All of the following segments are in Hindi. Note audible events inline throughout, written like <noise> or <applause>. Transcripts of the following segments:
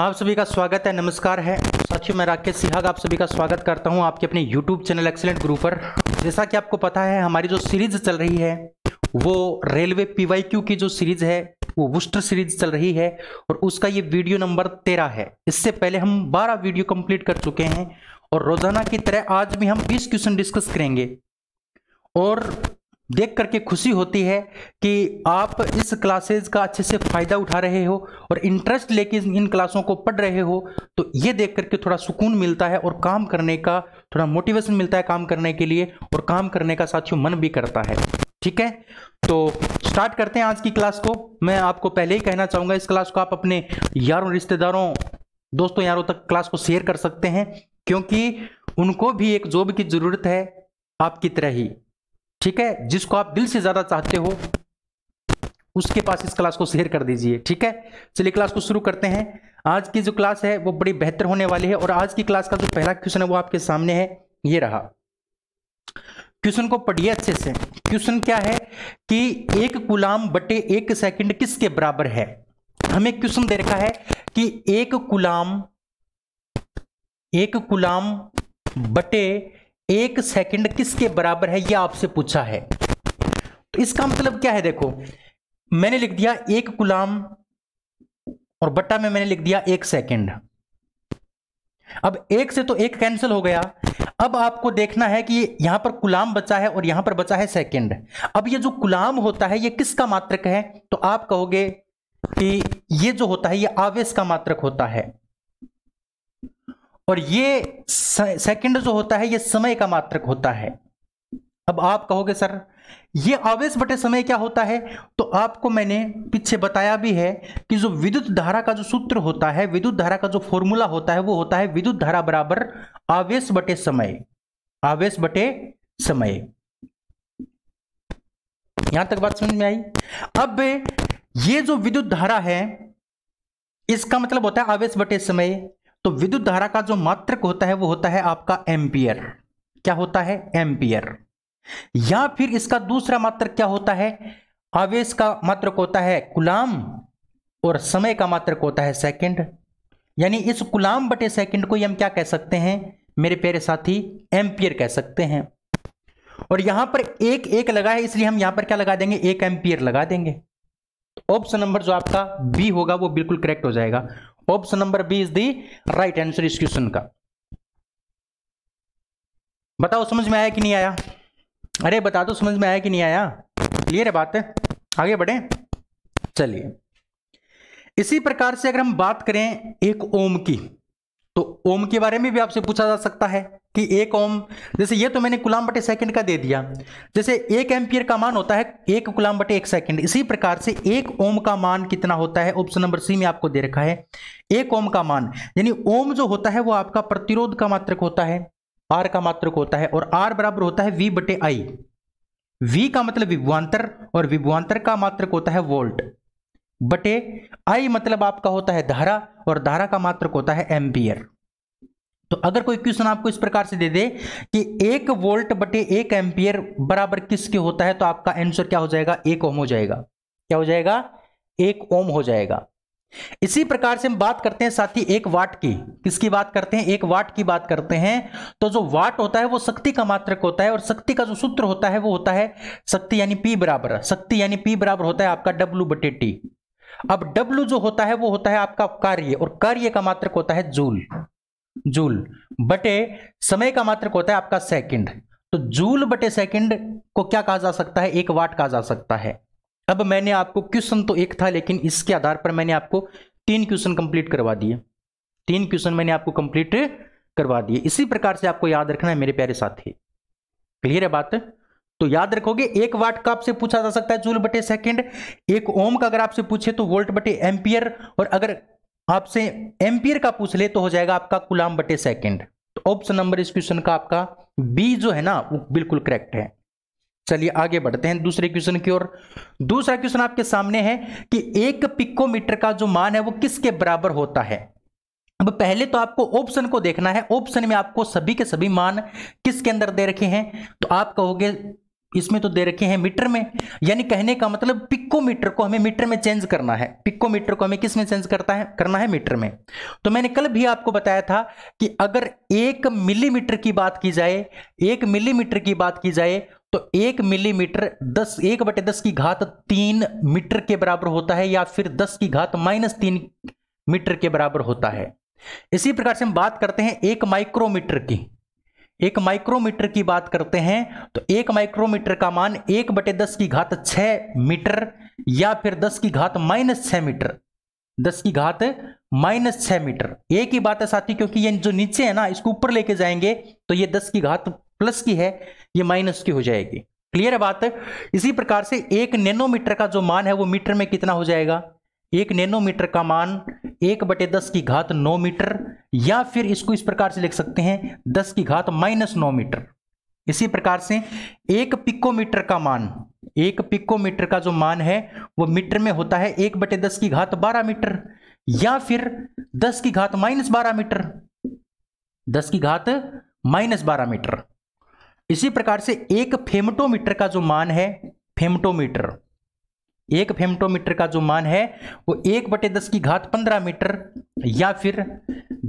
आप सभी का स्वागत है नमस्कार है साथियों मैं राकेश सिहाग आप सभी का स्वागत करता हूं आपके अपने YouTube चैनल एक्सीलेंट ग्रुप पर जैसा कि आपको पता है हमारी जो सीरीज चल रही है वो रेलवे पी की जो सीरीज है वो वुस्टर सीरीज चल रही है और उसका ये वीडियो नंबर तेरह है इससे पहले हम बारह वीडियो कंप्लीट कर चुके हैं और रोजाना की तरह आज भी हम बीस क्वेश्चन डिस्कस करेंगे और देख करके खुशी होती है कि आप इस क्लासेज का अच्छे से फ़ायदा उठा रहे हो और इंटरेस्ट लेके इन क्लासों को पढ़ रहे हो तो ये देख करके थोड़ा सुकून मिलता है और काम करने का थोड़ा मोटिवेशन मिलता है काम करने के लिए और काम करने का साथियों मन भी करता है ठीक है तो स्टार्ट करते हैं आज की क्लास को मैं आपको पहले ही कहना चाहूँगा इस क्लास को आप अपने यारों रिश्तेदारों दोस्तों यारों तक क्लास को शेयर कर सकते हैं क्योंकि उनको भी एक जॉब की ज़रूरत है आपकी तरह ही ठीक है जिसको आप दिल से ज़्यादा चाहते हो उसके पास इस क्लास को शेयर कर दीजिए ठीक है चलिए क्लास को शुरू करते हैं आज की जो क्लास है वो बड़ी बेहतर होने वाली है और आज की क्लास का जो पहला क्वेश्चन है वो आपके सामने है ये रहा क्वेश्चन को पढ़िए अच्छे से क्वेश्चन क्या है कि एक गुलाम बटे एक सेकंड किसके बराबर है हमें क्वेश्चन दे रखा है कि एक गुलाम एक गुलाम बटे एक सेकंड किसके बराबर है यह आपसे पूछा है तो इसका मतलब क्या है देखो मैंने लिख दिया एक गुलाम और बट्टा में मैंने लिख दिया एक सेकंड अब एक से तो एक कैंसिल हो गया अब आपको देखना है कि यहां पर गुलाम बचा है और यहां पर बचा है सेकंड अब ये जो गुलाम होता है ये किसका मात्रक है तो आप कहोगे कि ये जो होता है ये आवेश का मात्रक होता है और ये सेकंड जो होता है ये समय का मात्रक होता है अब आप कहोगे सर ये आवेश बटे समय क्या होता है तो आपको मैंने पीछे बताया भी है कि जो विद्युत धारा का जो सूत्र होता है विद्युत धारा का जो फॉर्मूला होता है वो होता है विद्युत धारा बराबर आवेश बटे समय आवेश बटे समय यहां तक बात समझ में आई अब ये जो विद्युत धारा है इसका मतलब होता है आवेश बटे समय तो विद्युत धारा का जो मात्रक होता है वो होता है आपका एम्पियर क्या होता है एम्पियर या फिर इसका दूसरा मात्रक क्या होता है आवेश का मात्रक होता है कुलाम और समय का मात्रक होता है सेकंड यानी इस कुलाम बटे सेकंड को हम क्या कह सकते हैं मेरे प्यारे साथी एम्पियर कह सकते हैं और यहां पर एक एक लगा है इसलिए हम यहां पर क्या लगा देंगे एक एम्पियर लगा देंगे ऑप्शन नंबर जो आपका बी होगा वो बिल्कुल करेक्ट हो जाएगा option number B is the right answer इस क्वेश्चन का बताओ समझ में आया कि नहीं आया अरे बता दो समझ में आया कि नहीं आया क्लियर है बात है आगे बढ़े चलिए इसी प्रकार से अगर हम बात करें एक ओम की तो ओम के बारे में भी आपसे पूछा जा सकता है कि एक ओम जैसे ये तो मैंने गुलाम बटे सेकंड का दे दिया जैसे एक एम्पियर का मान होता है एक गुलाम बटे एक सेकंड इसी प्रकार से एक ओम का मान कितना होता है ऑप्शन नंबर सी में आपको दे रखा है एक ओम का मान यानी ओम जो होता है वो आपका प्रतिरोध का मात्रक होता है आर का मात्रक होता है और आर बराबर होता है वी बटे आई वी का मतलब विभुआंतर और विभवान्तर का मात्रक होता है वोल्ट बटे आई मतलब आपका होता है धारा और धारा का मात्रक होता है एम्पियर तो अगर कोई क्वेश्चन आपको इस प्रकार से दे दे कि एक वोल्ट बटे एक एम्पियर बराबर किसके होता है तो आपका आंसर क्या हो जाएगा एक ओम हो जाएगा क्या हो जाएगा एक ओम हो जाएगा इसी प्रकार से हम बात करते हैं साथ ही एक वाट की किसकी बात करते हैं एक वाट की बात करते हैं तो जो वाट होता है वो शक्ति का मात्रक होता है और शक्ति का जो सूत्र होता है वो होता है शक्ति यानी पी बराबर शक्ति यानी पी बराबर होता है आपका डब्ल्यू बटे टी अब डब्ल्यू जो होता है वो होता है आपका कार्य और कार्य का मात्रक होता है जूल जूल बटे समय का मात्रक होता है आपका सेकंड तो जूल बटे सेकंड को क्या कहा जा सकता है एक वाट कहा जा सकता है अब मैंने आपको क्वेश्चन तो एक था लेकिन इसके आधार पर मैंने आपको तीन क्वेश्चन कंप्लीट करवा दिए तीन क्वेश्चन मैंने आपको कंप्लीट करवा दिए इसी प्रकार से आपको याद रखना है मेरे प्यारे साथी क्लियर है बात तो याद रखोगे एक वाट का आपसे पूछा जा सकता है जूल बटे सेकंड एक ओम का अगर आपसे पूछे तो वोल्ट बटे एम्पियर और अगर आपसे एम्पियर का पूछ ले तो हो जाएगा आपका गुलाम बटे सेकेंड तो ऑप्शन नंबर इस क्वेश्चन का आपका बी जो है ना वो बिल्कुल करेक्ट है चलिए आगे बढ़ते हैं दूसरे क्वेश्चन की ओर दूसरा क्वेश्चन आपके सामने है कि एक पिकोमीटर का जो मान है वो किसके बराबर होता है अब पहले तो आपको ऑप्शन को देखना है ऑप्शन में आपको सभी के सभी मान किसके अंदर दे रखे हैं तो आप कहोगे इसमें तो दे रखे हैं मीटर में यानी कहने का मतलब पिकोमीटर को हमें मीटर में चेंज करना है पिकोमीटर को हमें किस में चेंज करता है करना है मीटर में तो मैंने कल भी आपको बताया था कि अगर एक मिलीमीटर की बात की जाए एक मिलीमीटर की बात की जाए तो एक मिलीमीटर दस एक बटे दस की घात तीन मीटर के बराबर होता है या फिर दस की घात माइनस तीन मीटर के बराबर होता है इसी प्रकार से हम बात करते हैं एक माइक्रोमीटर की एक माइक्रोमीटर की बात करते हैं तो एक माइक्रोमीटर का मान एक बटे दस की घात छह मीटर या फिर दस की घात माइनस छ मीटर दस की घात माइनस छ मीटर एक ही बात है साथी क्योंकि ये जो नीचे है ना इसको ऊपर लेके जाएंगे तो ये दस की घात प्लस की है ये माइनस की हो जाएगी क्लियर है बात इसी प्रकार से एक नैनोमीटर का जो मान है वो मीटर में कितना हो जाएगा एक नैनोमीटर का मान एक बटे दस की घात नौ मीटर या फिर इसको इस प्रकार से लिख सकते हैं दस की घात माइनस नौ मीटर इसी प्रकार से एक पिकोमीटर का मान एक पिकोमीटर का जो मान है वो मीटर में होता है एक बटे दस की घात बारह मीटर या फिर दस की घात माइनस बारह मीटर दस की घात माइनस बारह मीटर इसी प्रकार से एक फेमटोमीटर का जो मान है फेमटोमीटर एक फेमटोमीटर का जो मान है वो एक बटे दस की घात पंद्रह मीटर या फिर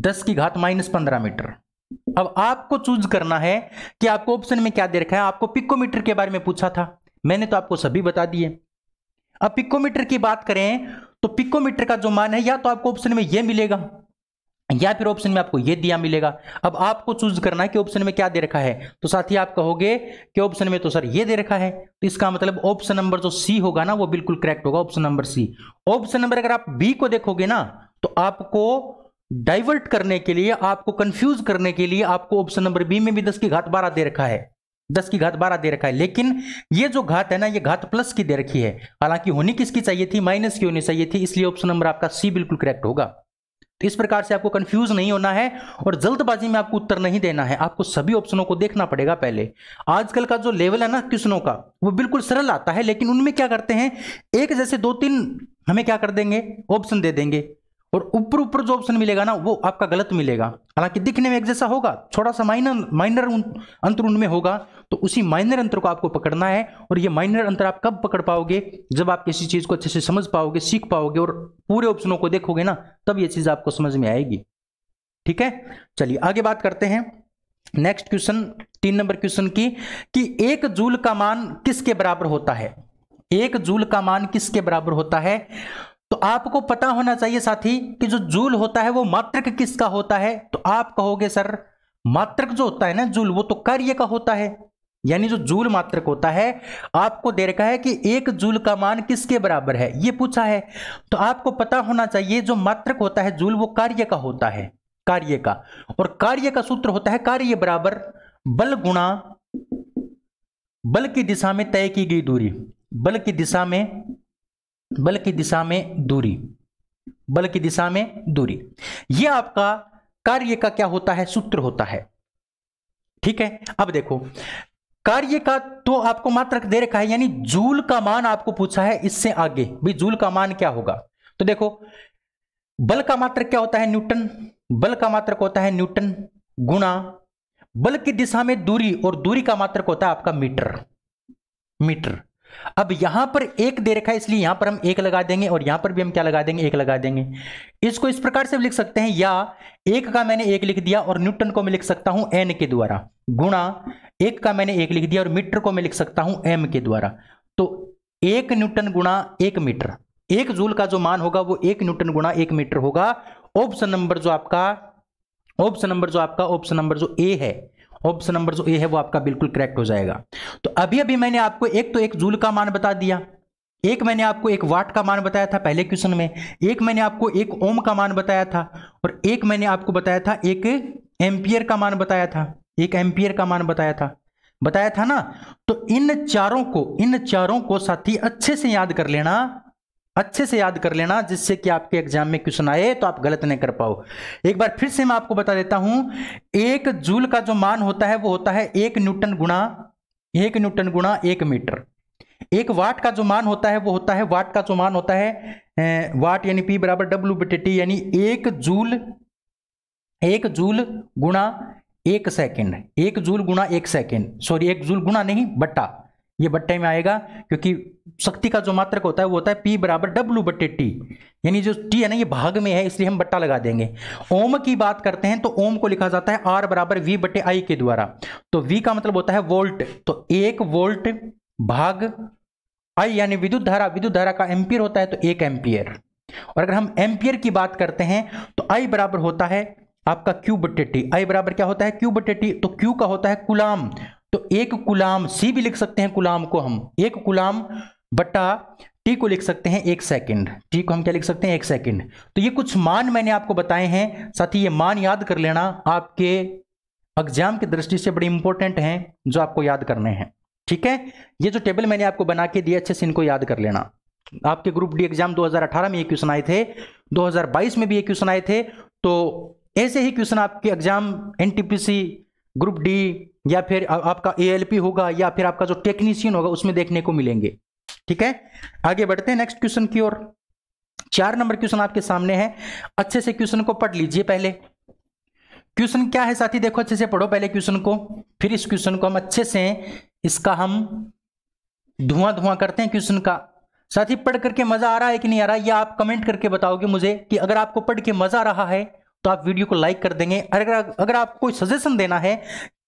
दस की घात माइनस पंद्रह मीटर अब आपको चूज करना है कि आपको ऑप्शन में क्या दे रखा है आपको पिकोमीटर के बारे में पूछा था मैंने तो आपको सभी बता दिए अब पिकोमीटर की बात करें तो पिकोमीटर का जो मान है या तो आपको ऑप्शन में यह मिलेगा या फिर ऑप्शन में आपको ये दिया मिलेगा अब आपको चूज करना है कि ऑप्शन में क्या दे रखा है तो साथ ही आप कहोगे कि ऑप्शन में तो सर ये दे रखा है तो इसका मतलब ऑप्शन नंबर जो सी होगा ना वो बिल्कुल करेक्ट होगा option number C option number अगर आप बी को देखोगे ना तो आपको डाइवर्ट करने के लिए आपको कंफ्यूज करने के लिए आपको ऑप्शन नंबर बी में भी दस की घात बारह दे रखा है दस की घात बारह दे रखा है लेकिन ये जो घात है ना ये घात प्लस की दे रखी है हालांकि होनी किसकी चाहिए थी माइनस की होनी चाहिए थी इसलिए ऑप्शन नंबर आपका सी बिल्कुल करेक्ट होगा तो इस प्रकार से आपको कंफ्यूज नहीं होना है और जल्दबाजी में आपको उत्तर नहीं देना है आपको सभी ऑप्शनों को देखना पड़ेगा पहले आजकल का जो लेवल है ना क्वेश्चनों का वो बिल्कुल सरल आता है लेकिन उनमें क्या करते हैं एक जैसे दो तीन हमें क्या कर देंगे ऑप्शन दे देंगे और ऊपर ऊपर जो ऑप्शन मिलेगा ना वो आपका गलत मिलेगा हालांकि दिखने में एक जैसा होगा थोड़ा सा माइनर माइनर अंतर उनमें होगा तो उसी माइनर अंतर को आपको पकड़ना है और ये माइनर अंतर आप कब पकड़ पाओगे जब आप किसी चीज़ को अच्छे से समझ पाओगे सीख पाओगे और पूरे ऑप्शनों को देखोगे ना तब ये चीज़ आपको समझ में आएगी ठीक है चलिए आगे बात करते हैं नेक्स्ट क्वेश्चन तीन नंबर क्वेश्चन की कि एक जूल का मान किसके बराबर होता है एक जूल का मान किसके बराबर होता है तो आपको पता होना चाहिए साथी कि जो जूल होता है वो मात्रक किसका होता है तो आप कहोगे सर मात्रक जो होता है ना जूल वो तो कार्य का होता है यानी जो जूल मात्रक होता है आपको दे रखा है कि एक जूल का मान किसके बराबर है ये पूछा है तो आपको पता होना चाहिए जो मात्रक होता है जूल वो कार्य का होता है कार्य का और कार्य का सूत्र होता है कार्य बराबर बल गुणा बल की दिशा में तय की गई दूरी बल की दिशा में बल की दिशा में दूरी बल की दिशा में दूरी यह आपका कार्य का क्या होता है सूत्र होता है ठीक है अब देखो कार्य का तो आपको मात्रक दे रखा है यानी जूल का मान आपको पूछा है इससे आगे भाई जूल का मान क्या होगा तो देखो बल का मात्रक क्या होता है न्यूटन बल का मात्रक होता है न्यूटन गुणा बल की दिशा में दूरी और दूरी का मात्रक होता है आपका मीटर मीटर अब यहां पर एक दे रखा है इसलिए यहां पर हम एक लगा देंगे और यहां पर भी हम क्या लगा देंगे एक लगा देंगे इसको इस प्रकार से लिख सकते हैं या एक का मैंने एक लिख दिया और न्यूटन को मैं लिख सकता हूं एन के द्वारा गुणा एक का मैंने एक लिख दिया और मीटर को मैं लिख सकता हूं एम के द्वारा तो एक न्यूटन गुणा एक मीटर एक जूल का जो मान होगा वो एक न्यूटन गुणा एक मीटर होगा ऑप्शन नंबर जो आपका ऑप्शन नंबर जो आपका ऑप्शन नंबर जो ए है ऑप्शन नंबर जो ए है वो आपका बिल्कुल करेक्ट हो जाएगा तो अभी अभी मैंने आपको एक तो एक जूल का मान बता दिया एक मैंने आपको एक वाट का मान बताया था पहले क्वेश्चन में एक मैंने आपको एक ओम का मान बताया था और एक मैंने आपको बताया था एक एम्पियर का मान बताया था एक एम्पियर का मान बताया था बताया था ना तो इन चारों को इन चारों को साथी अच्छे से याद कर लेना अच्छे से याद कर लेना जिससे कि आपके एग्जाम में क्वेश्चन आए तो आप गलत नहीं कर पाओ एक बार फिर से मैं आपको बता देता हूं एक जूल का जो मान होता है वो होता है एक न्यूटन गुणा एक न्यूटन गुणा एक मीटर एक वाट का जो मान होता है वो होता है वाट का जो मान होता है वाट यानी पी बराबर डब्ल्यू बी टी यानी एक जूल एक जूल गुणा एक सेकेंड एक जूल गुणा एक सेकेंड सॉरी एक जूल गुणा नहीं बट्टा ये बट्टे में आएगा क्योंकि शक्ति का जो मात्रक होता है वो होता है पी बराबर डब्लू बट्टे टी यानी जो टी है ना ये भाग में है इसलिए हम बट्टा लगा देंगे ओम की बात करते हैं तो ओम को लिखा जाता है आर बराबर वी बट्टे आई के द्वारा तो वी का मतलब होता है वोल्ट तो एक वोल्ट भाग आई यानी विद्युत धारा विद्युत धारा का एम्पियर होता है तो एक एम्पियर और अगर हम एम्पियर की बात करते हैं तो आई बराबर होता है आपका क्यू बट्टे टी आई बराबर क्या होता है क्यू बट्टे टी तो क्यू का होता है कुलाम तो एक गुलाम सी भी लिख सकते हैं गुलाम को हम एक गुलाम बटा टी को लिख सकते हैं एक सेकंड टी को हम क्या लिख सकते हैं एक सेकंड तो ये कुछ मान मैंने आपको बताए हैं साथ ही ये मान याद कर लेना आपके एग्जाम की दृष्टि से बड़े इंपॉर्टेंट हैं जो आपको याद करने हैं ठीक है ये जो टेबल मैंने आपको बना के दिया अच्छे से इनको याद कर लेना आपके ग्रुप डी एग्जाम 2018 में ये क्वेश्चन आए थे 2022 में भी ये क्वेश्चन आए थे तो ऐसे ही क्वेश्चन आपके एग्जाम एनटीपीसी ग्रुप डी या फिर आपका ए होगा या फिर आपका जो टेक्नीशियन होगा उसमें देखने को मिलेंगे ठीक है आगे बढ़ते हैं नेक्स्ट क्वेश्चन की ओर चार नंबर क्वेश्चन आपके सामने है अच्छे से क्वेश्चन को पढ़ लीजिए पहले क्वेश्चन क्या है साथी देखो अच्छे से पढ़ो पहले क्वेश्चन को फिर इस क्वेश्चन को हम अच्छे से इसका हम धुआं धुआं करते हैं क्वेश्चन का साथी पढ़ करके मजा आ रहा है कि नहीं आ रहा है या आप कमेंट करके बताओगे मुझे कि अगर आपको पढ़ के मजा आ रहा है तो आप वीडियो को लाइक कर देंगे अगर अगर आपको कोई सजेशन देना है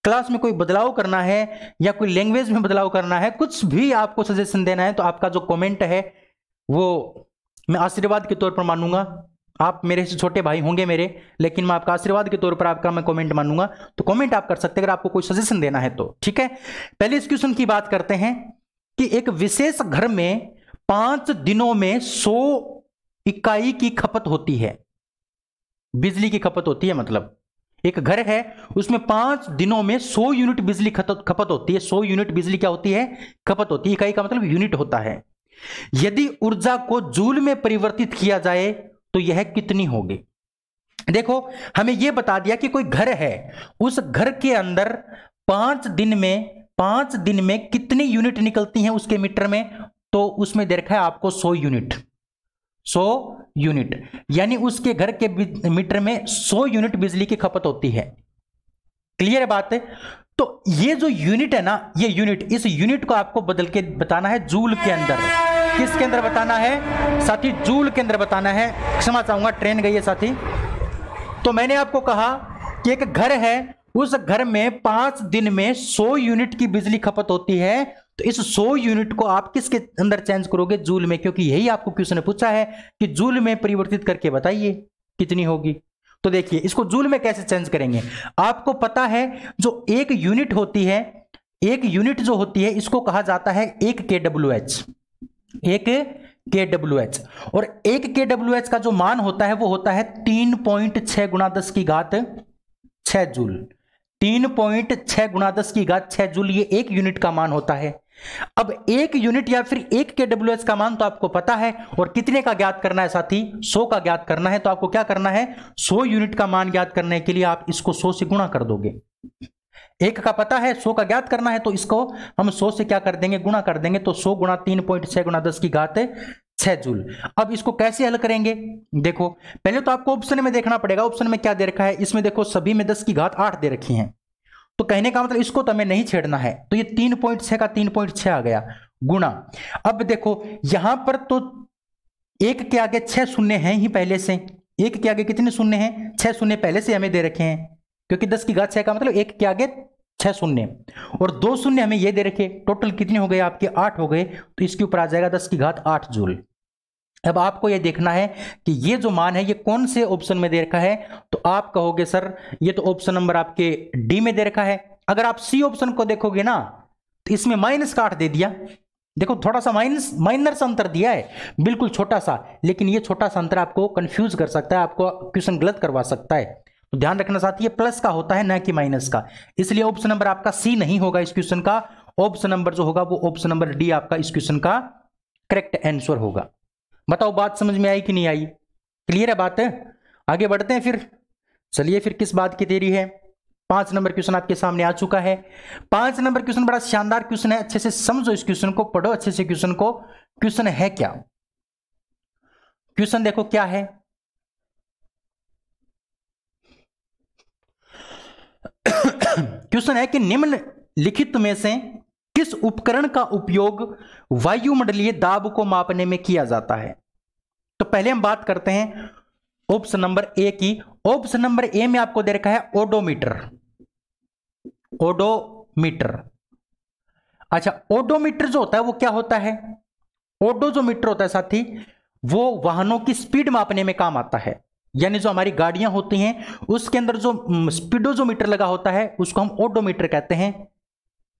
क्लास में कोई बदलाव करना है या कोई लैंग्वेज में बदलाव करना है कुछ भी आपको सजेशन देना है तो आपका जो कमेंट है वो मैं आशीर्वाद के तौर पर मानूंगा आप मेरे से छोटे भाई होंगे मेरे लेकिन मैं आपका आशीर्वाद के तौर पर आपका मैं कमेंट मानूंगा तो कमेंट आप कर सकते हैं अगर आपको कोई सजेशन देना है तो ठीक है पहले इस क्वेश्चन की बात करते हैं कि एक विशेष घर में पांच दिनों में सौ इकाई की खपत होती है बिजली की खपत होती है मतलब एक घर है उसमें पांच दिनों में सौ यूनिट बिजली खपत होती है सौ यूनिट बिजली क्या होती है खपत होती है इकाई का मतलब यूनिट होता है यदि ऊर्जा को जूल में परिवर्तित किया जाए तो यह कितनी होगी देखो हमें यह बता दिया कि कोई घर है उस घर के अंदर पांच दिन में पांच दिन में कितनी यूनिट निकलती हैं उसके मीटर में तो उसमें देखा है आपको सौ यूनिट सौ यूनिट यानी उसके घर के मीटर में सौ यूनिट बिजली की खपत होती है क्लियर बात है तो ये जो यूनिट है ना ये यूनिट इस यूनिट को आपको बदल के बताना है जूल के अंदर किसके अंदर बताना है साथी जूल के अंदर बताना है क्षमा चाहूंगा ट्रेन गई है साथी तो मैंने आपको कहा कि एक घर है उस घर में पांच दिन में सौ यूनिट की बिजली खपत होती है तो इस 100 यूनिट को आप किसके अंदर चेंज करोगे जूल में क्योंकि यही आपको क्वेश्चन ने पूछा है कि जूल में परिवर्तित करके बताइए कितनी होगी तो देखिए इसको जूल में कैसे चेंज करेंगे आपको पता है जो एक यूनिट होती है एक यूनिट जो होती है इसको कहा जाता है एक के डब्ल्यू एच एक के डब्ल्यू एच और एक के डब्ल्यू एच का जो मान होता है वो होता है तीन पॉइंट छह गुणा दस की घात छह जूल तीन पॉइंट छह गुणा दस की घात छह जूल ये एक यूनिट का मान होता है अब एक यूनिट या फिर एक के डब्ल्यू का मान तो आपको पता है और कितने का ज्ञात करना है साथी 100 का ज्ञात करना है तो आपको क्या करना है 100 यूनिट का मान ज्ञात करने के लिए आप इसको 100 से गुणा कर दोगे एक का पता है 100 का ज्ञात करना है तो इसको हम 100 से क्या कर देंगे गुणा कर देंगे तो 100 गुणा तीन पॉइंट छह गुणा दस की घात छह जूल अब इसको कैसे हल करेंगे देखो पहले तो आपको ऑप्शन में देखना पड़ेगा ऑप्शन में क्या दे रखा है इसमें देखो सभी में दस की घात आठ दे रखी है तो कहने का मतलब इसको तो हमें नहीं छेड़ना है तो ये तीन पॉइंट छह का तीन पॉइंट छह आ गया गुणा अब देखो यहां पर तो एक के आगे छह शून्य हैं ही पहले से एक के आगे कितने शून्य हैं छह शून्य पहले से हमें दे रखे हैं क्योंकि दस की घात छह का मतलब एक के आगे छह शून्य और दो शून्य हमें ये दे रखे टोटल कितने हो गए आपके आठ हो गए तो इसके ऊपर आ जाएगा दस की घात आठ जूल अब आपको ये देखना है कि ये जो मान है ये कौन से ऑप्शन में दे रखा है तो आप कहोगे सर ये तो ऑप्शन नंबर आपके डी में दे रखा है अगर आप सी ऑप्शन को देखोगे ना तो इसमें माइनस का आठ दे दिया देखो थोड़ा सा माइनस माइनर सा अंतर दिया है बिल्कुल छोटा सा लेकिन ये छोटा सा अंतर आपको कंफ्यूज कर सकता है आपको क्वेश्चन गलत करवा सकता है तो ध्यान रखना चाहती ये प्लस का होता है ना कि माइनस का इसलिए ऑप्शन नंबर आपका सी नहीं होगा इस क्वेश्चन का ऑप्शन नंबर जो होगा वो ऑप्शन नंबर डी आपका इस क्वेश्चन का करेक्ट आंसर होगा बताओ बात समझ में आई कि नहीं आई क्लियर है बात है आगे बढ़ते हैं फिर चलिए फिर किस बात की देरी है पांच नंबर क्वेश्चन आपके सामने आ चुका है पांच नंबर क्वेश्चन बड़ा शानदार क्वेश्चन है अच्छे से समझो इस क्वेश्चन को पढ़ो अच्छे से क्वेश्चन को क्वेश्चन है क्या क्वेश्चन देखो क्या है क्वेश्चन <coughs> है कि निम्न लिखित में से किस उपकरण का उपयोग वायुमंडलीय दाब को मापने में किया जाता है तो पहले हम बात करते हैं ऑप्शन नंबर ए की ऑप्शन नंबर ए में आपको दे रखा है ओडोमीटर ओडोमीटर अच्छा ओडोमीटर जो होता है वो क्या होता है ओडो जो मीटर होता है साथी वो वाहनों की स्पीड मापने में काम आता है यानी जो हमारी गाड़ियां होती हैं उसके अंदर जो स्पीडोजोमीटर लगा होता है उसको हम ओडोमीटर कहते हैं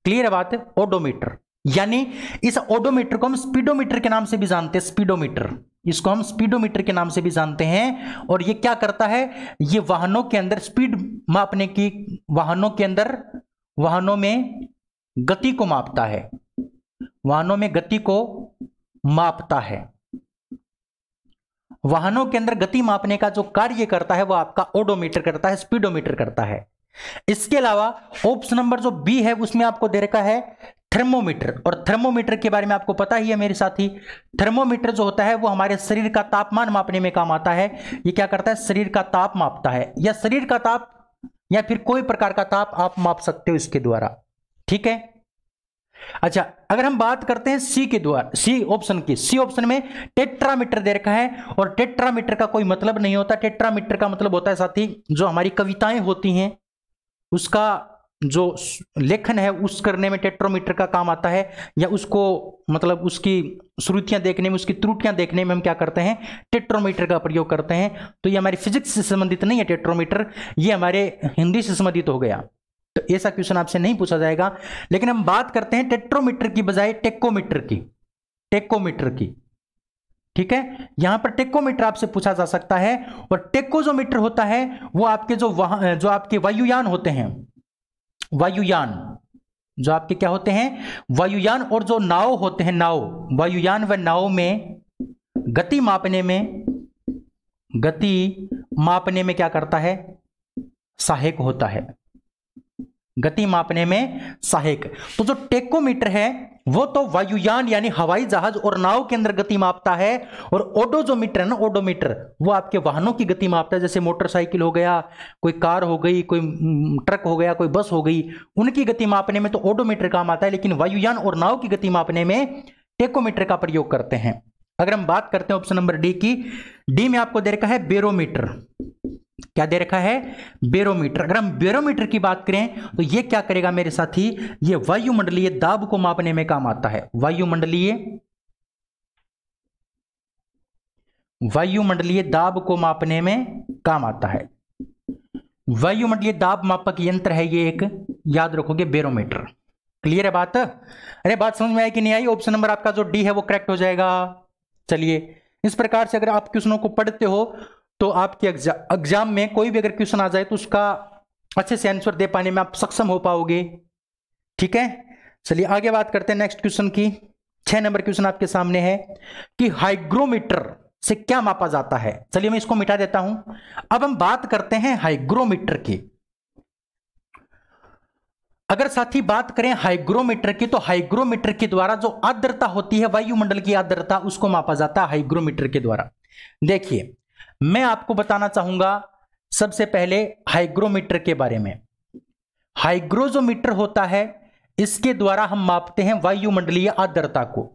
क्लियर है बात है ओडोमीटर यानी इस ओडोमीटर को हम स्पीडोमीटर के नाम से भी जानते हैं स्पीडोमीटर इसको हम स्पीडोमीटर के नाम से भी जानते हैं और ये क्या करता है ये वाहनों के अंदर स्पीड मापने की वाहनों के अंदर वाहनों में गति को मापता है वाहनों में गति को मापता है वाहनों के अंदर गति मापने का जो कार्य करता है वो आपका ओडोमीटर करता है स्पीडोमीटर करता है इसके अलावा ऑप्शन नंबर जो बी है उसमें आपको दे रखा है थर्मोमीटर और थर्मोमीटर के बारे में आपको पता ही है मेरे साथी थर्मोमीटर जो होता है वो हमारे शरीर का तापमान मापने में काम आता है ये क्या करता है शरीर का ताप मापता है या शरीर का ताप या फिर कोई प्रकार का ताप आप माप सकते हो इसके द्वारा ठीक है अच्छा अगर हम बात करते हैं सी के द्वारा सी ऑप्शन की सी ऑप्शन में टेट्रामीटर दे रखा है और टेट्रामीटर का कोई मतलब नहीं होता टेट्रामीटर का मतलब होता है साथी जो हमारी कविताएं होती हैं उसका जो लेखन है उस करने में टेट्रोमीटर का काम आता है या उसको मतलब उसकी श्रुतियाँ देखने में उसकी त्रुटियाँ देखने में हम क्या करते हैं टेट्रोमीटर का प्रयोग करते हैं तो ये हमारी फिजिक्स से संबंधित नहीं है टेट्रोमीटर ये हमारे हिंदी से संबंधित हो गया तो ऐसा क्वेश्चन आपसे नहीं पूछा जाएगा लेकिन हम बात करते हैं टेट्रोमीटर की बजाय टेक्कोमीटर की टेक्कोमीटर की ठीक है यहां पर टेकोमीटर आपसे पूछा जा सकता है और मीटर होता है वो आपके जो वहां जो आपके वायुयान होते हैं वायुयान जो आपके क्या होते हैं वायुयान और जो नाव होते हैं नाव वायुयान व नाव में गति मापने में गति मापने में क्या करता है सहायक होता है गति मापने में सहायक तो जो टेकोमीटर है वो तो वायुयान यानी हवाई जहाज और नाव के अंदर गति मापता है और ओडोजोमीटर है ना ओडोमीटर वो आपके वाहनों की गति मापता है जैसे मोटरसाइकिल हो गया कोई कार हो गई कोई ट्रक हो गया कोई बस हो गई उनकी गति मापने में तो ओडोमीटर काम आता है लेकिन वायुयान और नाव की गति मापने में टेकोमीटर का प्रयोग करते हैं अगर हम बात करते हैं ऑप्शन नंबर डी की डी में आपको दे रखा है बेरोमीटर क्या दे रखा है बेरोमीटर अगर हम बेरोमीटर की बात करें तो ये क्या करेगा मेरे साथी ये वायुमंडलीय दाब को मापने में काम आता है वायुमंडलीय वायुमंडलीय दाब को मापने में काम आता है वायुमंडलीय दाब मापक यंत्र है ये एक याद रखोगे बेरोमीटर क्लियर है बात अरे बात समझ में आई कि नहीं आई ऑप्शन नंबर आपका जो डी है वो करेक्ट हो जाएगा चलिए इस प्रकार से अगर आप क्वेश्चनों को पढ़ते हो तो आपके एग्जाम में कोई भी अगर क्वेश्चन आ जाए तो उसका अच्छे से आंसर दे पाने में आप सक्षम हो पाओगे ठीक है चलिए आगे बात करते हैं नेक्स्ट क्वेश्चन की छह नंबर क्वेश्चन आपके सामने है कि हाइग्रोमीटर से क्या मापा जाता है चलिए मैं इसको मिटा देता हूं अब हम बात करते हैं हाइग्रोमीटर की अगर साथी बात करें हाइग्रोमीटर की तो हाइग्रोमीटर के द्वारा जो आर्द्रता होती है वायुमंडल की आर्द्रता उसको मापा जाता है हाइग्रोमीटर के द्वारा देखिए मैं आपको बताना चाहूंगा सबसे पहले हाइग्रोमीटर के बारे में हाइग्रोजोमीटर होता है इसके द्वारा हम मापते हैं वायुमंडलीय आर्द्रता को